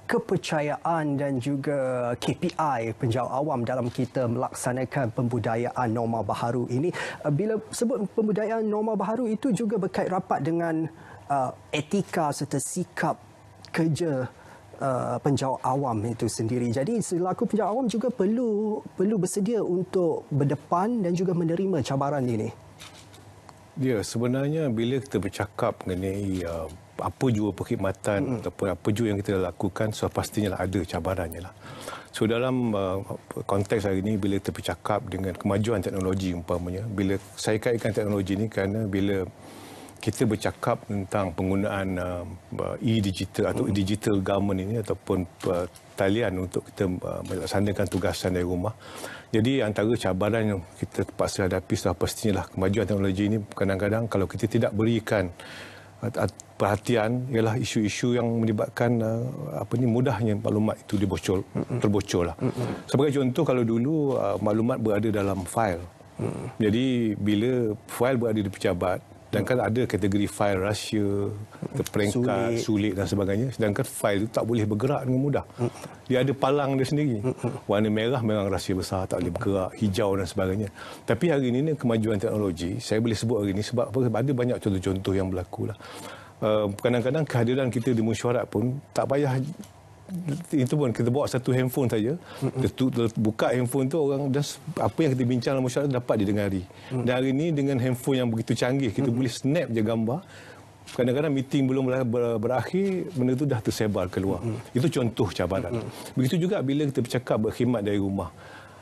kepercayaan dan juga KPI penjawat awam dalam kita melaksanakan pembudayaan norma baharu ini uh, bila sebut pembudayaan norma baharu itu juga berkait rapat dengan uh, etika serta sikap kerja uh, penjawat awam itu sendiri jadi selaku penjawat awam juga perlu perlu bersedia untuk berdepan dan juga menerima cabaran ini Ya, sebenarnya bila kita bercakap mengenai uh, apa jua perkhidmatan mm. ataupun apa jua yang kita lakukan, so pastinya lah ada cabarannya. Lah. So dalam uh, konteks hari ini, bila kita bercakap dengan kemajuan teknologi umpamanya, bila saya kaitkan teknologi ini kerana bila kita bercakap tentang penggunaan uh, uh e-digital atau mm. digital government ini ataupun uh, talian untuk kita uh, melaksanakan tugasan dari rumah, jadi antara cabaran yang kita terpaksa hadapi sudah pastinya lah. kemajuan teknologi ini kadang-kadang kalau kita tidak berikan uh, uh, perhatian ialah isu-isu yang melibatkan uh, apa ni mudahnya maklumat itu dibocor terbocor lah. Sebagai contoh kalau dulu maklumat berada dalam file, Jadi bila file berada di pejabat dan kan ada kategori file rahsia, terperangkap, sulit. sulit dan sebagainya. Sedangkan file itu tak boleh bergerak dengan mudah. Dia ada palang dia sendiri. Warna merah memang rahsia besar, tak boleh bergerak, hijau dan sebagainya. Tapi hari ini kemajuan teknologi, saya boleh sebut hari ini sebab ada banyak contoh-contoh yang berlaku. Lah. Eh, kadang-kadang kehadiran kita di mesyuarat pun tak payah itu pun kita bawa satu handphone saja kita buka handphone tu orang just apa yang kita bincang dalam masyarakat dapat didengari mm. dan hari ini dengan handphone yang begitu canggih kita boleh snap je gambar kadang-kadang meeting belum berakhir benda tu dah tersebar keluar mm. itu contoh cabaran begitu juga bila kita bercakap berkhidmat dari rumah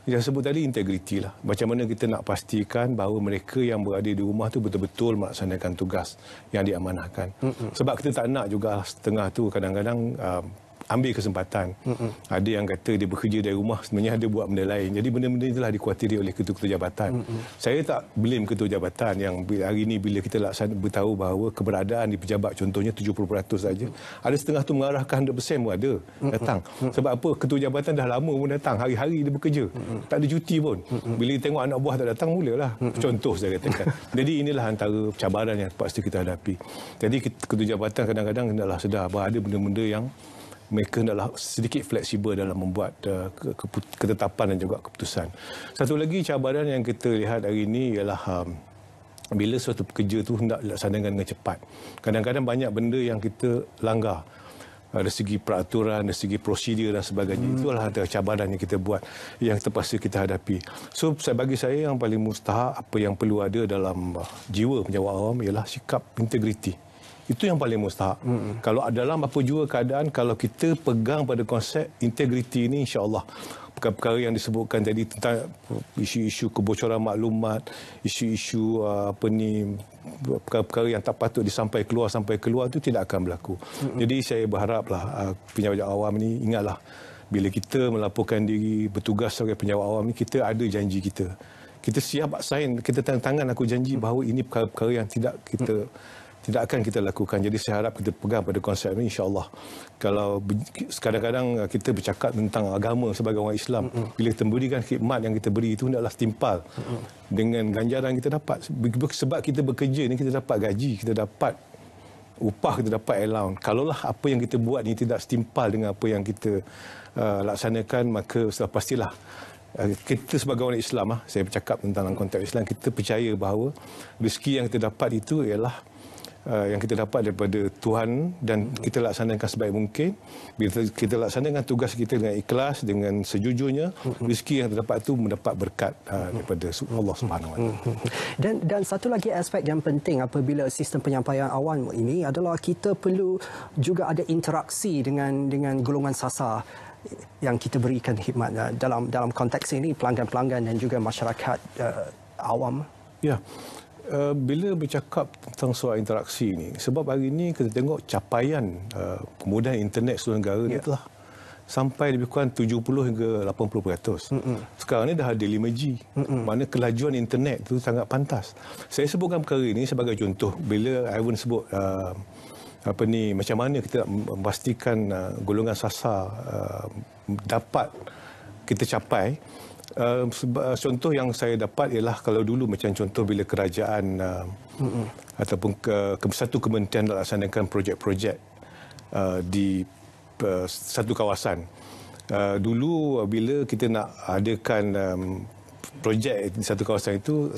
yang sebut tadi integriti lah. Macam mana kita nak pastikan bahawa mereka yang berada di rumah tu betul-betul melaksanakan tugas yang diamanahkan. Mm-hmm. Sebab kita tak nak juga setengah tu kadang-kadang uh, ambil kesempatan. Mm-hmm. Ada yang kata dia bekerja dari rumah, sebenarnya dia buat benda lain. Jadi benda-benda itulah dikuatiri oleh ketua-ketua jabatan. Mm-hmm. Saya tak blame ketua jabatan yang hari ini bila kita laksan, beritahu bahawa keberadaan di pejabat contohnya 70% saja, mm-hmm. ada setengah tu mengarahkan 100% pun ada datang. Mm-hmm. Sebab apa? Ketua jabatan dah lama pun datang. Hari-hari dia bekerja. Mm-hmm. Tak ada cuti pun. Mm-hmm. Bila tengok anak buah tak datang, mulalah. Mm-hmm. Contoh saya katakan. Jadi inilah antara cabaran yang pasti kita hadapi. Jadi ketua jabatan kadang-kadang adalah sedar bahawa ada benda-benda yang mereka adalah sedikit fleksibel dalam membuat uh, ketetapan dan juga keputusan. Satu lagi cabaran yang kita lihat hari ini ialah um, bila suatu pekerja itu hendak dilaksanakan dengan cepat. Kadang-kadang banyak benda yang kita langgar ada uh, segi peraturan, ada segi prosedur dan sebagainya. Hmm. Itulah ada cabaran yang kita buat yang terpaksa kita hadapi. So saya bagi saya yang paling mustahak apa yang perlu ada dalam uh, jiwa penjawat awam ialah sikap integriti. Itu yang paling mustahak. Hmm. Kalau dalam apa juga keadaan, kalau kita pegang pada konsep integriti ini, insyaAllah, perkara-perkara yang disebutkan tadi tentang isu-isu kebocoran maklumat, isu-isu uh, apa ni, perkara-perkara yang tak patut disampai keluar sampai keluar itu tidak akan berlaku. Hmm. Jadi saya berharaplah uh, penjawat awam ini ingatlah bila kita melaporkan diri bertugas sebagai penjawat awam ini kita ada janji kita. Kita siap sign, kita tanda tangan aku janji mm. bahawa ini perkara-perkara yang tidak kita hmm tidak akan kita lakukan. Jadi saya harap kita pegang pada konsep ini insya-Allah. Kalau kadang-kadang uh, kita bercakap tentang agama sebagai orang Islam, mm-hmm. bila temburikan khidmat yang kita beri itu adalah setimpal mm-hmm. dengan ganjaran kita dapat sebab kita bekerja ini kita dapat gaji, kita dapat upah, kita dapat allowance. Kalaulah apa yang kita buat ini tidak setimpal dengan apa yang kita uh, laksanakan, maka sudah pastilah uh, kita sebagai orang Islam, ah, saya bercakap tentang konteks Islam, kita percaya bahawa rezeki yang kita dapat itu ialah Uh, yang kita dapat daripada Tuhan dan kita laksanakan sebaik mungkin bila kita laksanakan tugas kita dengan ikhlas dengan sejujurnya rezeki yang terdapat itu mendapat berkat uh, daripada Allah Subhanahu Wa dan dan satu lagi aspek yang penting apabila sistem penyampaian awan ini adalah kita perlu juga ada interaksi dengan dengan golongan sasa yang kita berikan khidmat uh, dalam dalam konteks ini pelanggan-pelanggan dan juga masyarakat uh, awam ya yeah. Eh, bila bercakap tentang soal interaksi ini, sebab hari ini kita tengok capaian uh, kemudahan internet seluruh negara ya. ini telah sampai lebih kurang 70 hingga 80%. Mm-mm. Sekarang ini dah ada 5G. Mm-mm. Mana kelajuan internet itu sangat pantas. Saya sebutkan perkara ini sebagai contoh. Bila Ivan sebut uh, apa ni macam mana kita nak memastikan uh, golongan sasar uh, dapat kita capai uh, contoh yang saya dapat ialah kalau dulu macam contoh bila kerajaan uh, mm-hmm. ataupun ke, ke, satu kementerian melaksanakan projek-projek uh, di uh, satu kawasan uh, dulu uh, bila kita nak adakan um, projek di satu kawasan itu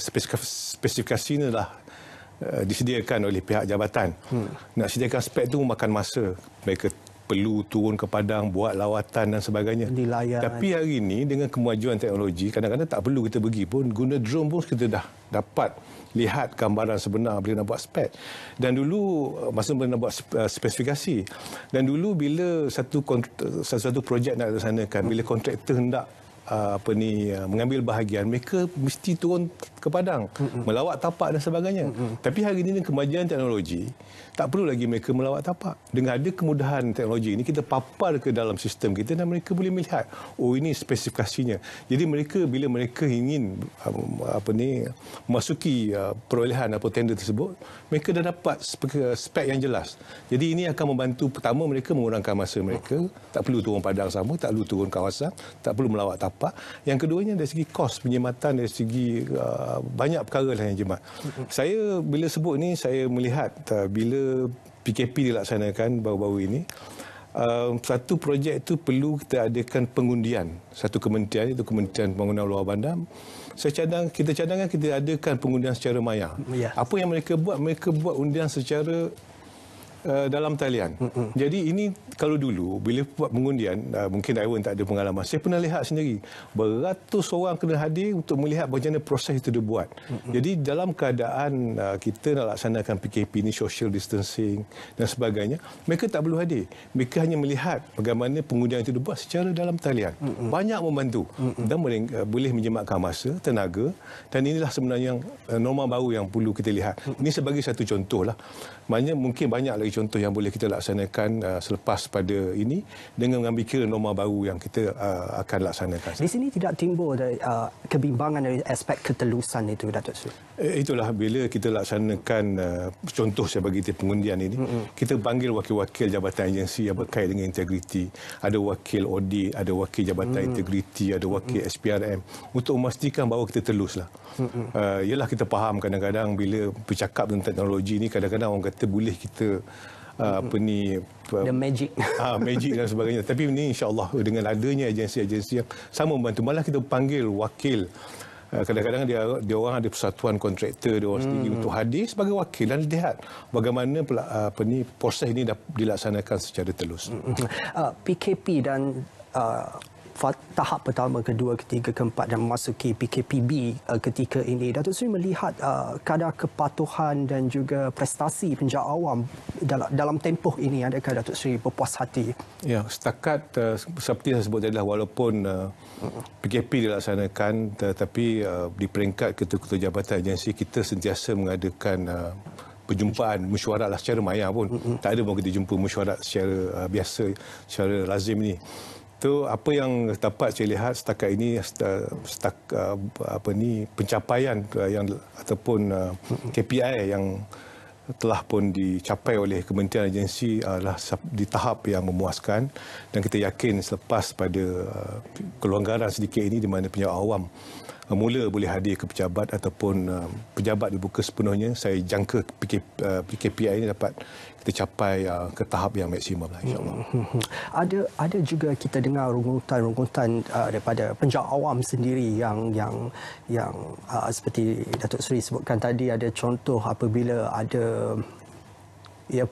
spesifikasinya lah uh, disediakan oleh pihak jabatan hmm. nak sediakan spek itu memakan masa mereka perlu turun ke padang buat lawatan dan sebagainya. Dilayan. Tapi hari ini dengan kemajuan teknologi kadang-kadang tak perlu kita pergi pun guna drone pun kita dah dapat lihat gambaran sebenar bila nak buat spek. Dan dulu eh, masa bila nak buat eh, spesifikasi dan dulu bila satu satu, -satu projek nak dilaksanakan bila kontraktor hendak eh, apa ni mengambil bahagian mereka mesti turun ke padang melawat tapak dan sebagainya mm -mm. tapi hari ini kemajuan teknologi tak perlu lagi mereka melawat tapak. Dengan ada kemudahan teknologi ini, kita papar ke dalam sistem kita dan mereka boleh melihat, oh ini spesifikasinya. Jadi mereka, bila mereka ingin um, apa ni, masuki uh, perolehan atau tender tersebut, mereka dah dapat uh, spek yang jelas. Jadi ini akan membantu pertama mereka mengurangkan masa mereka, tak perlu turun padang sama, tak perlu turun kawasan, tak perlu melawat tapak. Yang keduanya dari segi kos penyematan, dari segi uh, banyak perkara lah yang jemat. Saya bila sebut ini, saya melihat bila PKP dilaksanakan baru-baru ini um, satu projek itu perlu kita adakan pengundian satu kementerian itu kementerian pembangunan luar bandar saya cadang kita cadangkan kita adakan pengundian secara maya ya. apa yang mereka buat mereka buat undian secara Eh, dalam talian. Mm-hmm. Jadi ini kalau dulu bila buat pengundian uh, mungkin Iwan tak ada pengalaman. Saya pernah lihat sendiri beratus orang kena hadir untuk melihat bagaimana proses itu dibuat. Mm-hmm. Jadi dalam keadaan uh, kita nak laksanakan PKP ini social distancing dan sebagainya, mereka tak perlu hadir. Mereka hanya melihat bagaimana pengundian itu dibuat secara dalam talian. Mm-hmm. Banyak membantu mm-hmm. dan uh, boleh menjimatkan masa, tenaga dan inilah sebenarnya yang uh, norma baru yang perlu kita lihat. Mm-hmm. Ini sebagai satu contohlah. Maknanya mungkin banyak lagi contoh yang boleh kita laksanakan uh, selepas pada ini dengan mengambil kira norma baru yang kita uh, akan laksanakan. Di sini tidak timbul dari, uh, kebimbangan dari aspek ketelusan itu, Datuk Sri? Eh, itulah bila kita laksanakan uh, contoh saya bagi pengundian ini, mm-hmm. kita panggil wakil-wakil jabatan agensi yang berkait dengan integriti. Ada wakil audit, ada wakil jabatan mm-hmm. integriti, ada wakil mm-hmm. SPRM untuk memastikan bahawa kita teluslah. Uh, yalah kita faham kadang-kadang bila bercakap tentang teknologi ini kadang-kadang orang kata boleh kita Uh, apa ni the magic ah magic dan sebagainya tapi ini insyaallah dengan adanya agensi-agensi yang sama membantu malah kita panggil wakil uh, kadang-kadang dia dia orang ada persatuan kontraktor dia orang sendiri hmm. untuk hadir sebagai wakil dan lihat bagaimana pula, uh, apa ni proses ini dilaksanakan secara telus hmm. uh, PKP dan tahap pertama, kedua, ketiga, keempat dan memasuki PKPB uh, ketika ini. Datuk Seri melihat uh, kadar kepatuhan dan juga prestasi penjara awam dalam tempoh ini. Adakah Datuk Seri berpuas hati? Ya, setakat uh, seperti saya sebut tadi, lah, walaupun PKP dilaksanakan tetapi di peringkat ketua-ketua jabatan agensi, kita sentiasa mengadakan perjumpaan mesyuarat lah secara maya pun. Tak ada pun kita jumpa mesyuarat secara biasa, secara lazim ini itu apa yang dapat saya lihat setakat ini setak uh, apa ni pencapaian uh, yang ataupun uh, KPI yang telah pun dicapai oleh kementerian agensi adalah di tahap yang memuaskan dan kita yakin selepas pada kelonggaran sedikit ini di mana penyewa awam mula boleh hadir ke pejabat ataupun uh, pejabat dibuka sepenuhnya saya jangka PK, uh, PKPI ini dapat kita capai uh, ke tahap yang maksimum lah, insyaAllah. Hmm, hmm, hmm. Ada ada juga kita dengar rungutan-rungutan uh, daripada penjawat awam sendiri yang yang yang uh, seperti Datuk Seri sebutkan tadi ada contoh apabila ada ya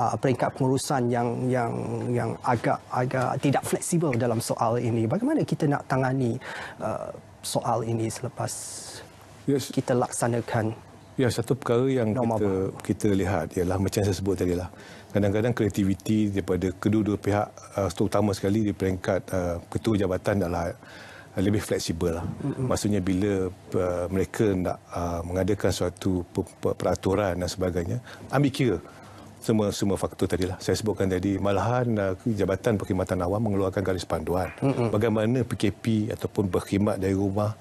uh, peringkat pengurusan yang yang yang agak agak tidak fleksibel dalam soal ini. Bagaimana kita nak tangani uh, soal ini selepas yes. kita laksanakan Ya, satu perkara yang no, kita, kita lihat ialah macam saya sebut tadi lah. Kadang-kadang kreativiti daripada kedua-dua pihak, uh, terutama sekali di peringkat uh, ketua jabatan adalah uh, lebih fleksibel lah. Mm-hmm. Maksudnya bila uh, mereka nak uh, mengadakan suatu peraturan dan sebagainya, ambil kira semua semua faktor tadi lah saya sebutkan tadi malahan uh, jabatan perkhidmatan awam mengeluarkan garis panduan mm-hmm. bagaimana PKP ataupun berkhidmat dari rumah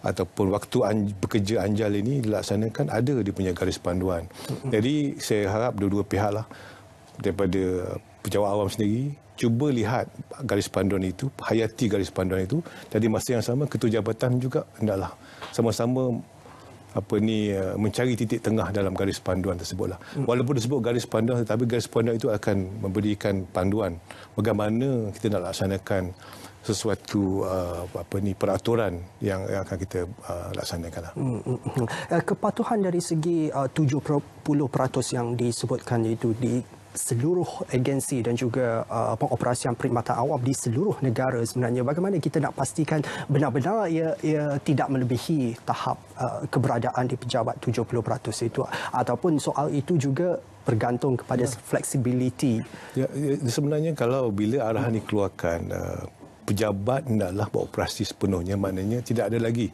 ataupun waktu anj- bekerja anjal ini dilaksanakan ada dia punya garis panduan. Mm-hmm. Jadi saya harap dua-dua pihak lah daripada pejabat awam sendiri cuba lihat garis panduan itu, hayati garis panduan itu. Jadi masa yang sama ketua jabatan juga hendaklah sama-sama apa ni eh, mencari titik tengah dalam garis panduan tersebutlah. Hmm. Walaupun disebut garis panduan tetapi garis panduan itu akan memberikan panduan bagaimana kita nak laksanakan sesuatu uh, apa ni peraturan yang, yang akan kita uh, laksanakan. Lah. Hmm, hmm, hmm. Kepatuhan dari segi uh, 70% yang disebutkan itu di seluruh agensi dan juga uh, operasi yang perkhidmatan awam di seluruh negara sebenarnya bagaimana kita nak pastikan benar-benar ia, ia tidak melebihi tahap uh, keberadaan di pejabat 70% itu ataupun soal itu juga bergantung kepada ya. flexibility. Ya, ya, sebenarnya kalau bila arahan dikeluarkan uh, pejabat adalah beroperasi sepenuhnya maknanya tidak ada lagi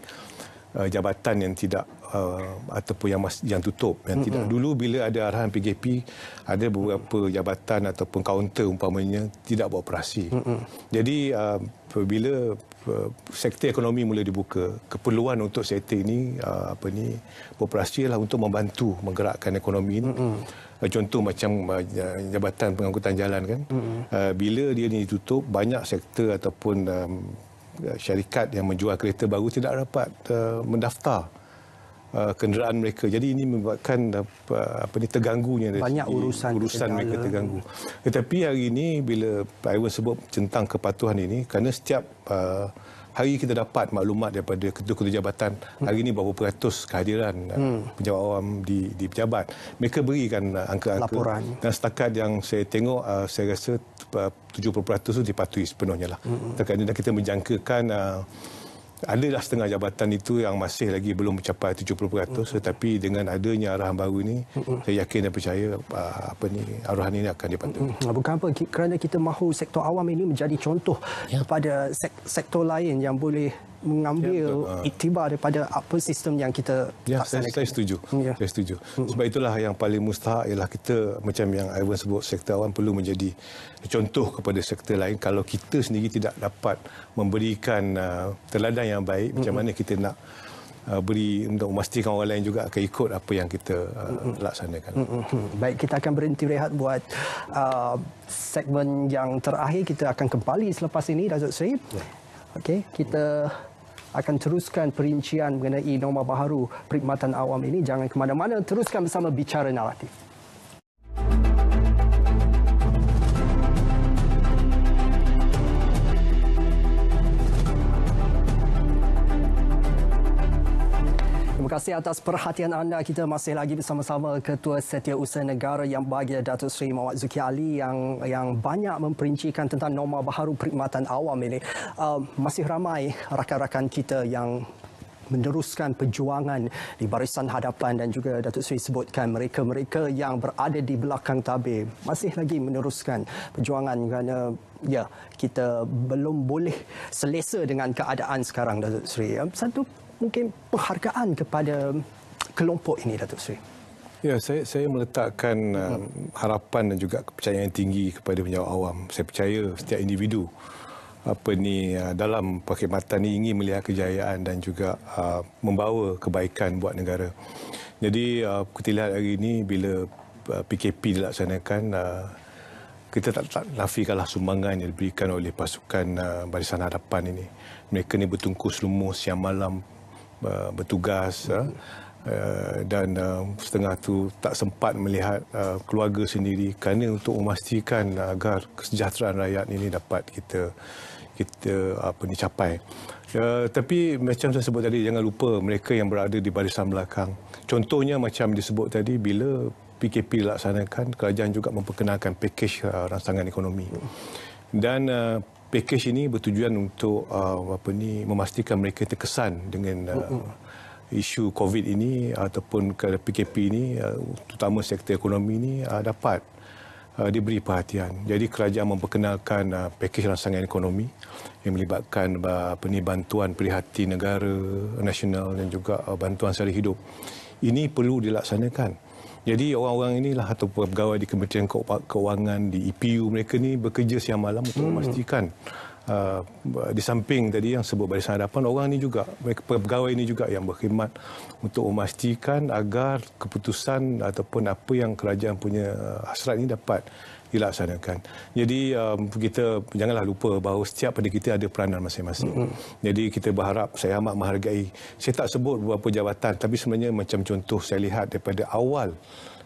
uh, jabatan yang tidak uh, ataupun yang mas, yang tutup yang mm-hmm. tidak dulu bila ada arahan PGP ada beberapa jabatan ataupun kaunter umpamanya tidak beroperasi. Mm-hmm. Jadi uh, bila uh, sektor ekonomi mula dibuka, keperluan untuk sektor ini uh, apa ni beroperasilah untuk membantu menggerakkan ekonomi ini. Mm-hmm. Contoh macam uh, jabatan pengangkutan jalan kan, mm-hmm. bila dia ni tutup banyak sektor ataupun um, syarikat yang menjual kereta baru tidak dapat mendaftar Uh, kenderaan mereka. Jadi ini membuatkan apa, uh, apa ni terganggunya banyak urusan, urusan mereka terganggu. Tetapi hari ini bila Iwan sebut tentang kepatuhan ini kerana setiap uh, hari kita dapat maklumat daripada ketua-ketua jabatan hmm. hari ini berapa peratus kehadiran uh, hmm. pejabat awam di di pejabat mereka berikan angka-angka Laporan. dan setakat yang saya tengok uh, saya rasa 70% itu dipatuhi sepenuhnya lah. Hmm. Setakat ini kita menjangkakan uh, ada dah setengah jabatan itu yang masih lagi belum mencapai 70% tetapi dengan adanya arahan baru ini saya yakin dan percaya ah, apa ni arahan ini akan dipatuhi. Ah, bukan apa kerana kita mahu sektor awam ini menjadi contoh ya. kepada sektor lain yang boleh mengambil yeah, ya, iktibar daripada apa sistem yang kita yeah, saya, saya setuju. Yeah. Saya setuju. Hmm. Sebab itulah yang paling mustahak ialah kita macam yang Ivan sebut sektor awam perlu menjadi contoh kepada sektor lain kalau kita sendiri tidak dapat memberikan uh, teladan yang baik hmm macam mana kita nak ah, beri untuk memastikan orang lain juga akan ikut apa yang kita uh, laksanakan. Baik kita akan berhenti rehat buat uh, segmen yang terakhir kita akan kembali selepas ini Datuk Seri. Ya. Okay, kita mm akan teruskan perincian mengenai norma baharu perkhidmatan awam ini. Jangan ke mana-mana, teruskan bersama Bicara Naratif. kasih atas perhatian anda. Kita masih lagi bersama-sama Ketua Setiausaha Negara yang bahagia Datuk Seri Mawad Zuki Ali yang yang banyak memperincikan tentang norma baharu perkhidmatan awam ini. Uh, masih ramai rakan-rakan kita yang meneruskan perjuangan di barisan hadapan dan juga Datuk Seri sebutkan mereka-mereka yang berada di belakang tabir masih lagi meneruskan perjuangan kerana ya kita belum boleh selesa dengan keadaan sekarang Datuk Seri. Um, satu mungkin penghargaan kepada kelompok ini Datuk Seri? Ya, saya saya meletakkan um, harapan dan juga kepercayaan tinggi kepada penjawat awam. Saya percaya setiap individu apa ni uh, dalam perkhidmatan ini ingin melihat kejayaan dan juga uh, membawa kebaikan buat negara. Jadi uh, kita lihat hari ini bila PKP uh, dilaksanakan uh, kita tak, tak nafikanlah sumbangan yang diberikan oleh pasukan uh, barisan hadapan ini. Mereka ni bertungkus lumus siang malam uh, bertugas uh, uh, dan uh, setengah tu tak sempat melihat uh, keluarga sendiri kerana untuk memastikan agar kesejahteraan rakyat ini dapat kita kita apa ni capai. Uh, tapi macam saya sebut tadi jangan lupa mereka yang berada di barisan belakang. Contohnya macam disebut tadi bila PKP dilaksanakan kerajaan juga memperkenalkan pakej uh, rangsangan ekonomi. Dan uh, package ini bertujuan untuk uh, apa ni memastikan mereka terkesan dengan uh, isu COVID ini ataupun PKP ini uh, terutama sektor ekonomi ini uh, dapat uh, diberi perhatian. Jadi kerajaan memperkenalkan uh, pakej rangsangan ekonomi yang melibatkan uh, apa ni bantuan prihatin negara nasional dan juga uh, bantuan sara hidup. Ini perlu dilaksanakan. Jadi orang-orang inilah atau pegawai di Kementerian Keuangan, di EPU mereka ni bekerja siang malam untuk hmm. memastikan hmm. uh, di samping tadi yang sebut barisan hadapan, orang ini juga, mereka, pegawai ini juga yang berkhidmat untuk memastikan agar keputusan ataupun apa yang kerajaan punya uh, hasrat ini dapat dilaksanakan. Jadi um, kita janganlah lupa bahawa setiap pada kita ada peranan masing-masing. Mm-hmm. Jadi kita berharap saya amat menghargai. Saya tak sebut beberapa jabatan tapi sebenarnya macam contoh saya lihat daripada awal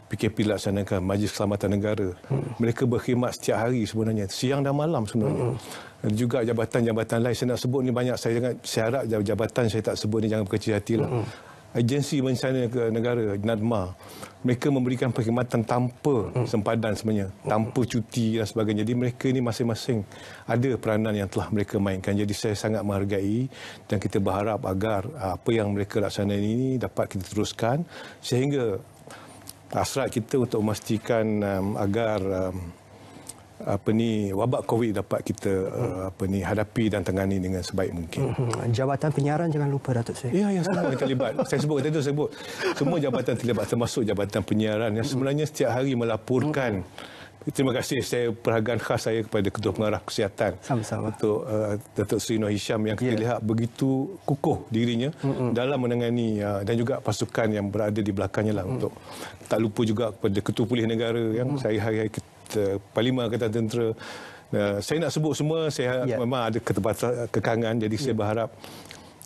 PKP dilaksanakan Majlis Keselamatan Negara. Mm-hmm. Mereka berkhidmat setiap hari sebenarnya siang dan malam sebenarnya. Mm-hmm. Juga jabatan-jabatan lain saya nak sebut ni banyak saya jangan saya harap jabatan saya tak sebut ni jangan berkecil hatilah. Mm-hmm agensi bencana negara NADMA mereka memberikan perkhidmatan tanpa sempadan sebenarnya tanpa cuti dan sebagainya jadi mereka ini masing-masing ada peranan yang telah mereka mainkan jadi saya sangat menghargai dan kita berharap agar ah, apa yang mereka laksanakan ini dapat kita teruskan sehingga hasrat kita untuk memastikan um, agar um, apa ni wabak covid dapat kita uh, apa ni hadapi dan tangani dengan sebaik mungkin. Hmm, jabatan penyiaran jangan lupa Datuk Seri. Ya, ya yang semua terlibat. saya sebut tadi saya sebut semua jabatan terlibat termasuk jabatan penyiaran yang sebenarnya setiap hari melaporkan hmm. Terima kasih saya perhagaan khas saya kepada Ketua Pengarah Kesihatan. Sama-sama. Untuk uh, Datuk Seri Noh Hisham yang kita ya. yeah. lihat begitu kukuh dirinya Mm-mm. dalam menangani uh, dan juga pasukan yang berada di belakangnya lah Mm-mm. untuk tak lupa juga kepada Ketua Pulih Negara yang mm. saya hari-hari Parlimen Angkatan Tentera. Uh, saya nak sebut semua, saya yeah. memang ada keterbatasan kekangan jadi yeah. saya ya. berharap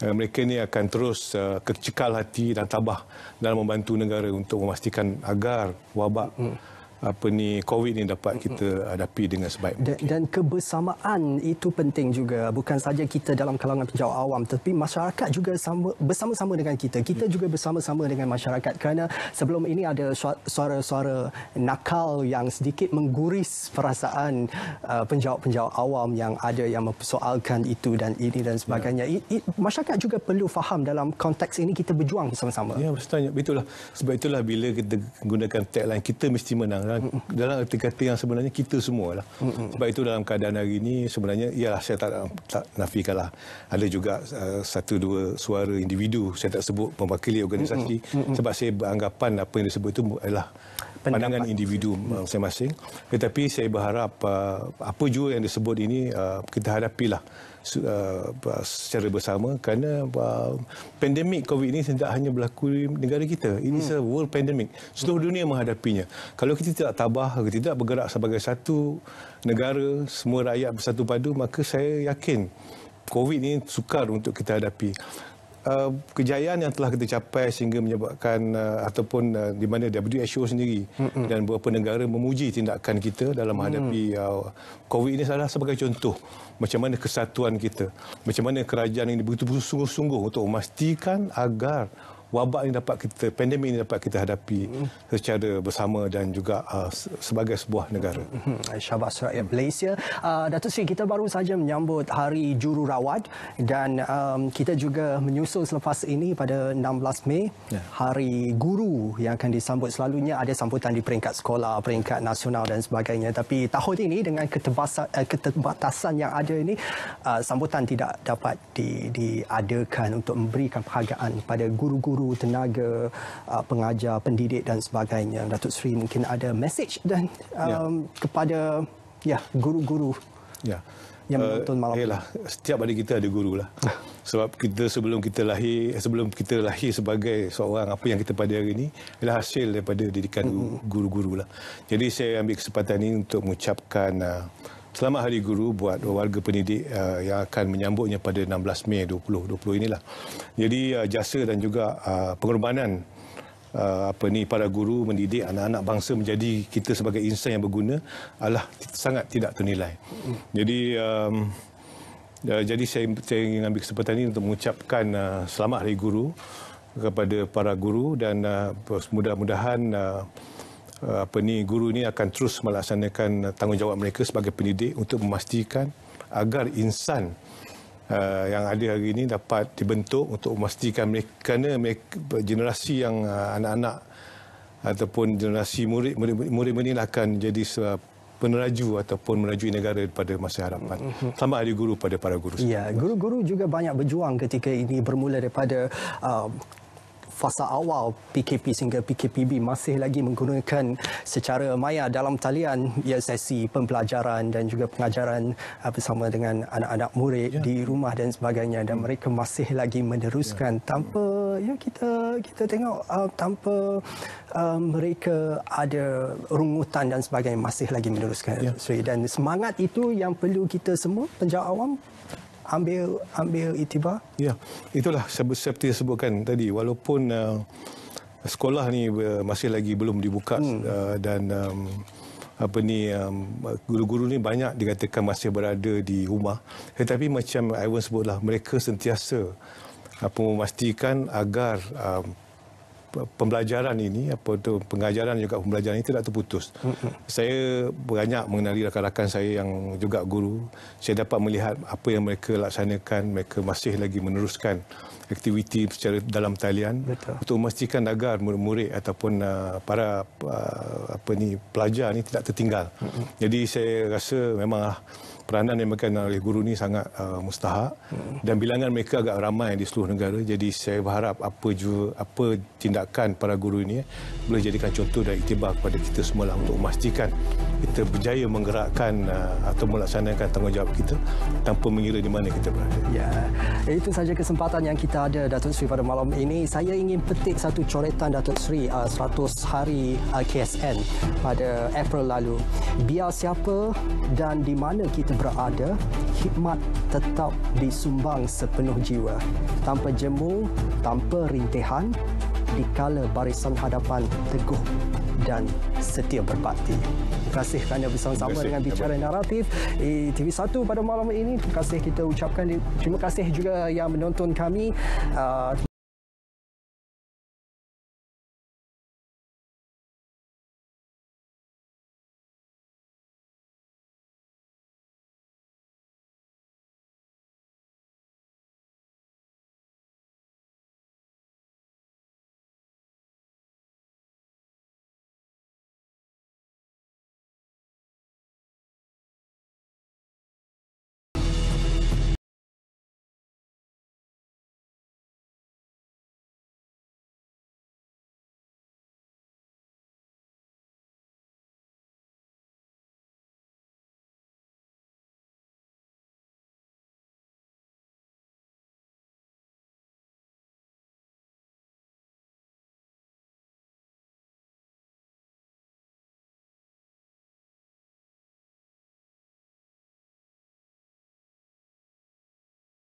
eh, mereka ini akan terus uh, kecekal hati dan tabah dalam membantu negara untuk memastikan agar wabak mm apa ni COVID ini dapat kita hadapi dengan sebaik mungkin. Dan, kebersamaan itu penting juga. Bukan saja kita dalam kalangan pejabat awam tetapi masyarakat juga bersama-sama dengan kita. Kita mm. juga bersama-sama dengan masyarakat kerana sebelum ini ada suara-suara nakal yang sedikit mengguris perasaan uh, penjawat-penjawat awam yang ada yang mempersoalkan itu dan ini dan sebagainya. Ya. masyarakat juga perlu faham dalam konteks ini kita berjuang bersama-sama. Ya, betul. lah. Sebab itulah bila kita gunakan tagline, kita mesti menang dalam dalam erti kata yang sebenarnya kita semualah. Sebab itu dalam keadaan hari ini sebenarnya ialah saya tak tak nafikanlah ada juga uh, satu dua suara individu saya tak sebut mewakili organisasi sebab saya beranggapan apa yang disebut itu adalah pandangan individu masing-masing. Tetapi saya berharap uh, apa juga yang disebut ini uh, kita hadapilah uh, secara bersama kerana uh, pandemik COVID ini tidak hanya berlaku di negara kita. Ini hmm. adalah world pandemic. Seluruh hmm. dunia menghadapinya. Kalau kita tidak tabah, kita tidak bergerak sebagai satu negara, semua rakyat bersatu padu, maka saya yakin COVID ini sukar untuk kita hadapi. Uh, kejayaan yang telah kita capai sehingga menyebabkan uh, ataupun uh, di mana WHO sendiri Mm-mm. dan beberapa negara memuji tindakan kita dalam menghadapi mm. uh, COVID ini adalah sebagai contoh macam mana kesatuan kita, macam mana kerajaan ini begitu sungguh-sungguh untuk memastikan agar wabak ini dapat kita pandemik ini dapat kita hadapi hmm. secara bersama dan juga uh, sebagai sebuah negara. Hmm, Syabas rakyat Malaysia. Uh, Datuk Seri kita baru saja menyambut Hari Jururawat dan um, kita juga menyusul selepas ini pada 16 Mei ya. Hari Guru yang akan disambut selalunya ada sambutan di peringkat sekolah, peringkat nasional dan sebagainya. Tapi tahun ini dengan eh, keterbatasan yang ada ini uh, sambutan tidak dapat di, diadakan untuk memberikan penghargaan pada guru-guru guru, tenaga, uh, pengajar, pendidik dan sebagainya. Datuk Sri mungkin ada message dan ya. um, ya. kepada ya guru-guru. Ya. Yang eh, menonton malam. Uh, setiap hari kita ada guru lah. Ah. Sebab kita sebelum kita lahir, sebelum kita lahir sebagai seorang apa yang kita pada hari ini adalah hasil daripada didikan guru-guru lah. Jadi saya ambil kesempatan ini untuk mengucapkan uh, Selamat Hari Guru buat warga pendidik uh, yang akan menyambutnya pada 16 Mei 2020 inilah. Jadi uh, jasa dan juga uh, pengorbanan uh, apa ni para guru mendidik anak-anak bangsa menjadi kita sebagai insan yang berguna adalah sangat tidak ternilai. Jadi um, uh, jadi saya, saya ingin ambil kesempatan ini untuk mengucapkan uh, selamat Hari Guru kepada para guru dan uh, mudah-mudahan uh, Eh, apa ni guru ini akan terus melaksanakan tanggungjawab mereka sebagai pendidik untuk memastikan agar insan uh, yang ada hari ini dapat dibentuk untuk memastikan mereka kerana generasi yang uh, anak-anak ataupun generasi murid-murid ini akan jadi uh, peneraju ataupun menaju negara pada masa harapan. Mhm. Sama ada guru pada para guru. Ya, guru-guru juga banyak berjuang ketika ini bermula daripada uh, fasa awal PKP sehingga PKPB masih lagi menggunakan secara maya dalam talian ya, sesi pembelajaran dan juga pengajaran uh, bersama dengan anak-anak murid ya. di rumah dan sebagainya dan hmm. mereka masih lagi meneruskan ya. tanpa ya kita kita tengok uh, tanpa uh, mereka ada rungutan dan sebagainya masih lagi meneruskan ya. dan semangat itu yang perlu kita semua penjawat awam ambil ambil itibar? Ya, itulah seperti saya sebutkan tadi. Walaupun uh, sekolah ni uh, masih lagi belum dibuka hmm. uh, dan um, apa ni um, guru-guru ni banyak dikatakan masih berada di rumah tetapi macam Iwan sebutlah mereka sentiasa apa uh, memastikan agar um, pembelajaran ini apa tu pengajaran juga pembelajaran ini tidak terputus. Mm-hmm. Saya banyak mengenali rakan-rakan saya yang juga guru. Saya dapat melihat apa yang mereka laksanakan, mereka masih lagi meneruskan aktiviti secara dalam talian Betul. untuk memastikan agar murid-murid ataupun uh, para uh, apa ni pelajar ini tidak tertinggal. Mm-hmm. Jadi saya rasa memanglah uh, peranan yang mereka dimainkan oleh guru ini sangat uh, mustahak hmm. dan bilangan mereka agak ramai di seluruh negara jadi saya berharap apa juga, apa tindakan para guru ini boleh jadikan contoh dan iktibar kepada kita semua untuk memastikan kita berjaya menggerakkan uh, atau melaksanakan tanggungjawab kita tanpa mengira di mana kita berada. Ya, itu saja kesempatan yang kita ada Datuk Sri pada malam ini. Saya ingin petik satu coretan Datuk Sri uh, 100 hari uh, KSN pada April lalu. Biar siapa dan di mana kita berada, hikmat tetap disumbang sepenuh jiwa. Tanpa jemu, tanpa rintihan, dikala barisan hadapan teguh dan setia berbakti. Terima kasih kerana bersama-sama dengan Bicara Naratif TV1 pada malam ini. Terima kasih kita ucapkan. Terima kasih juga yang menonton kami. Ah,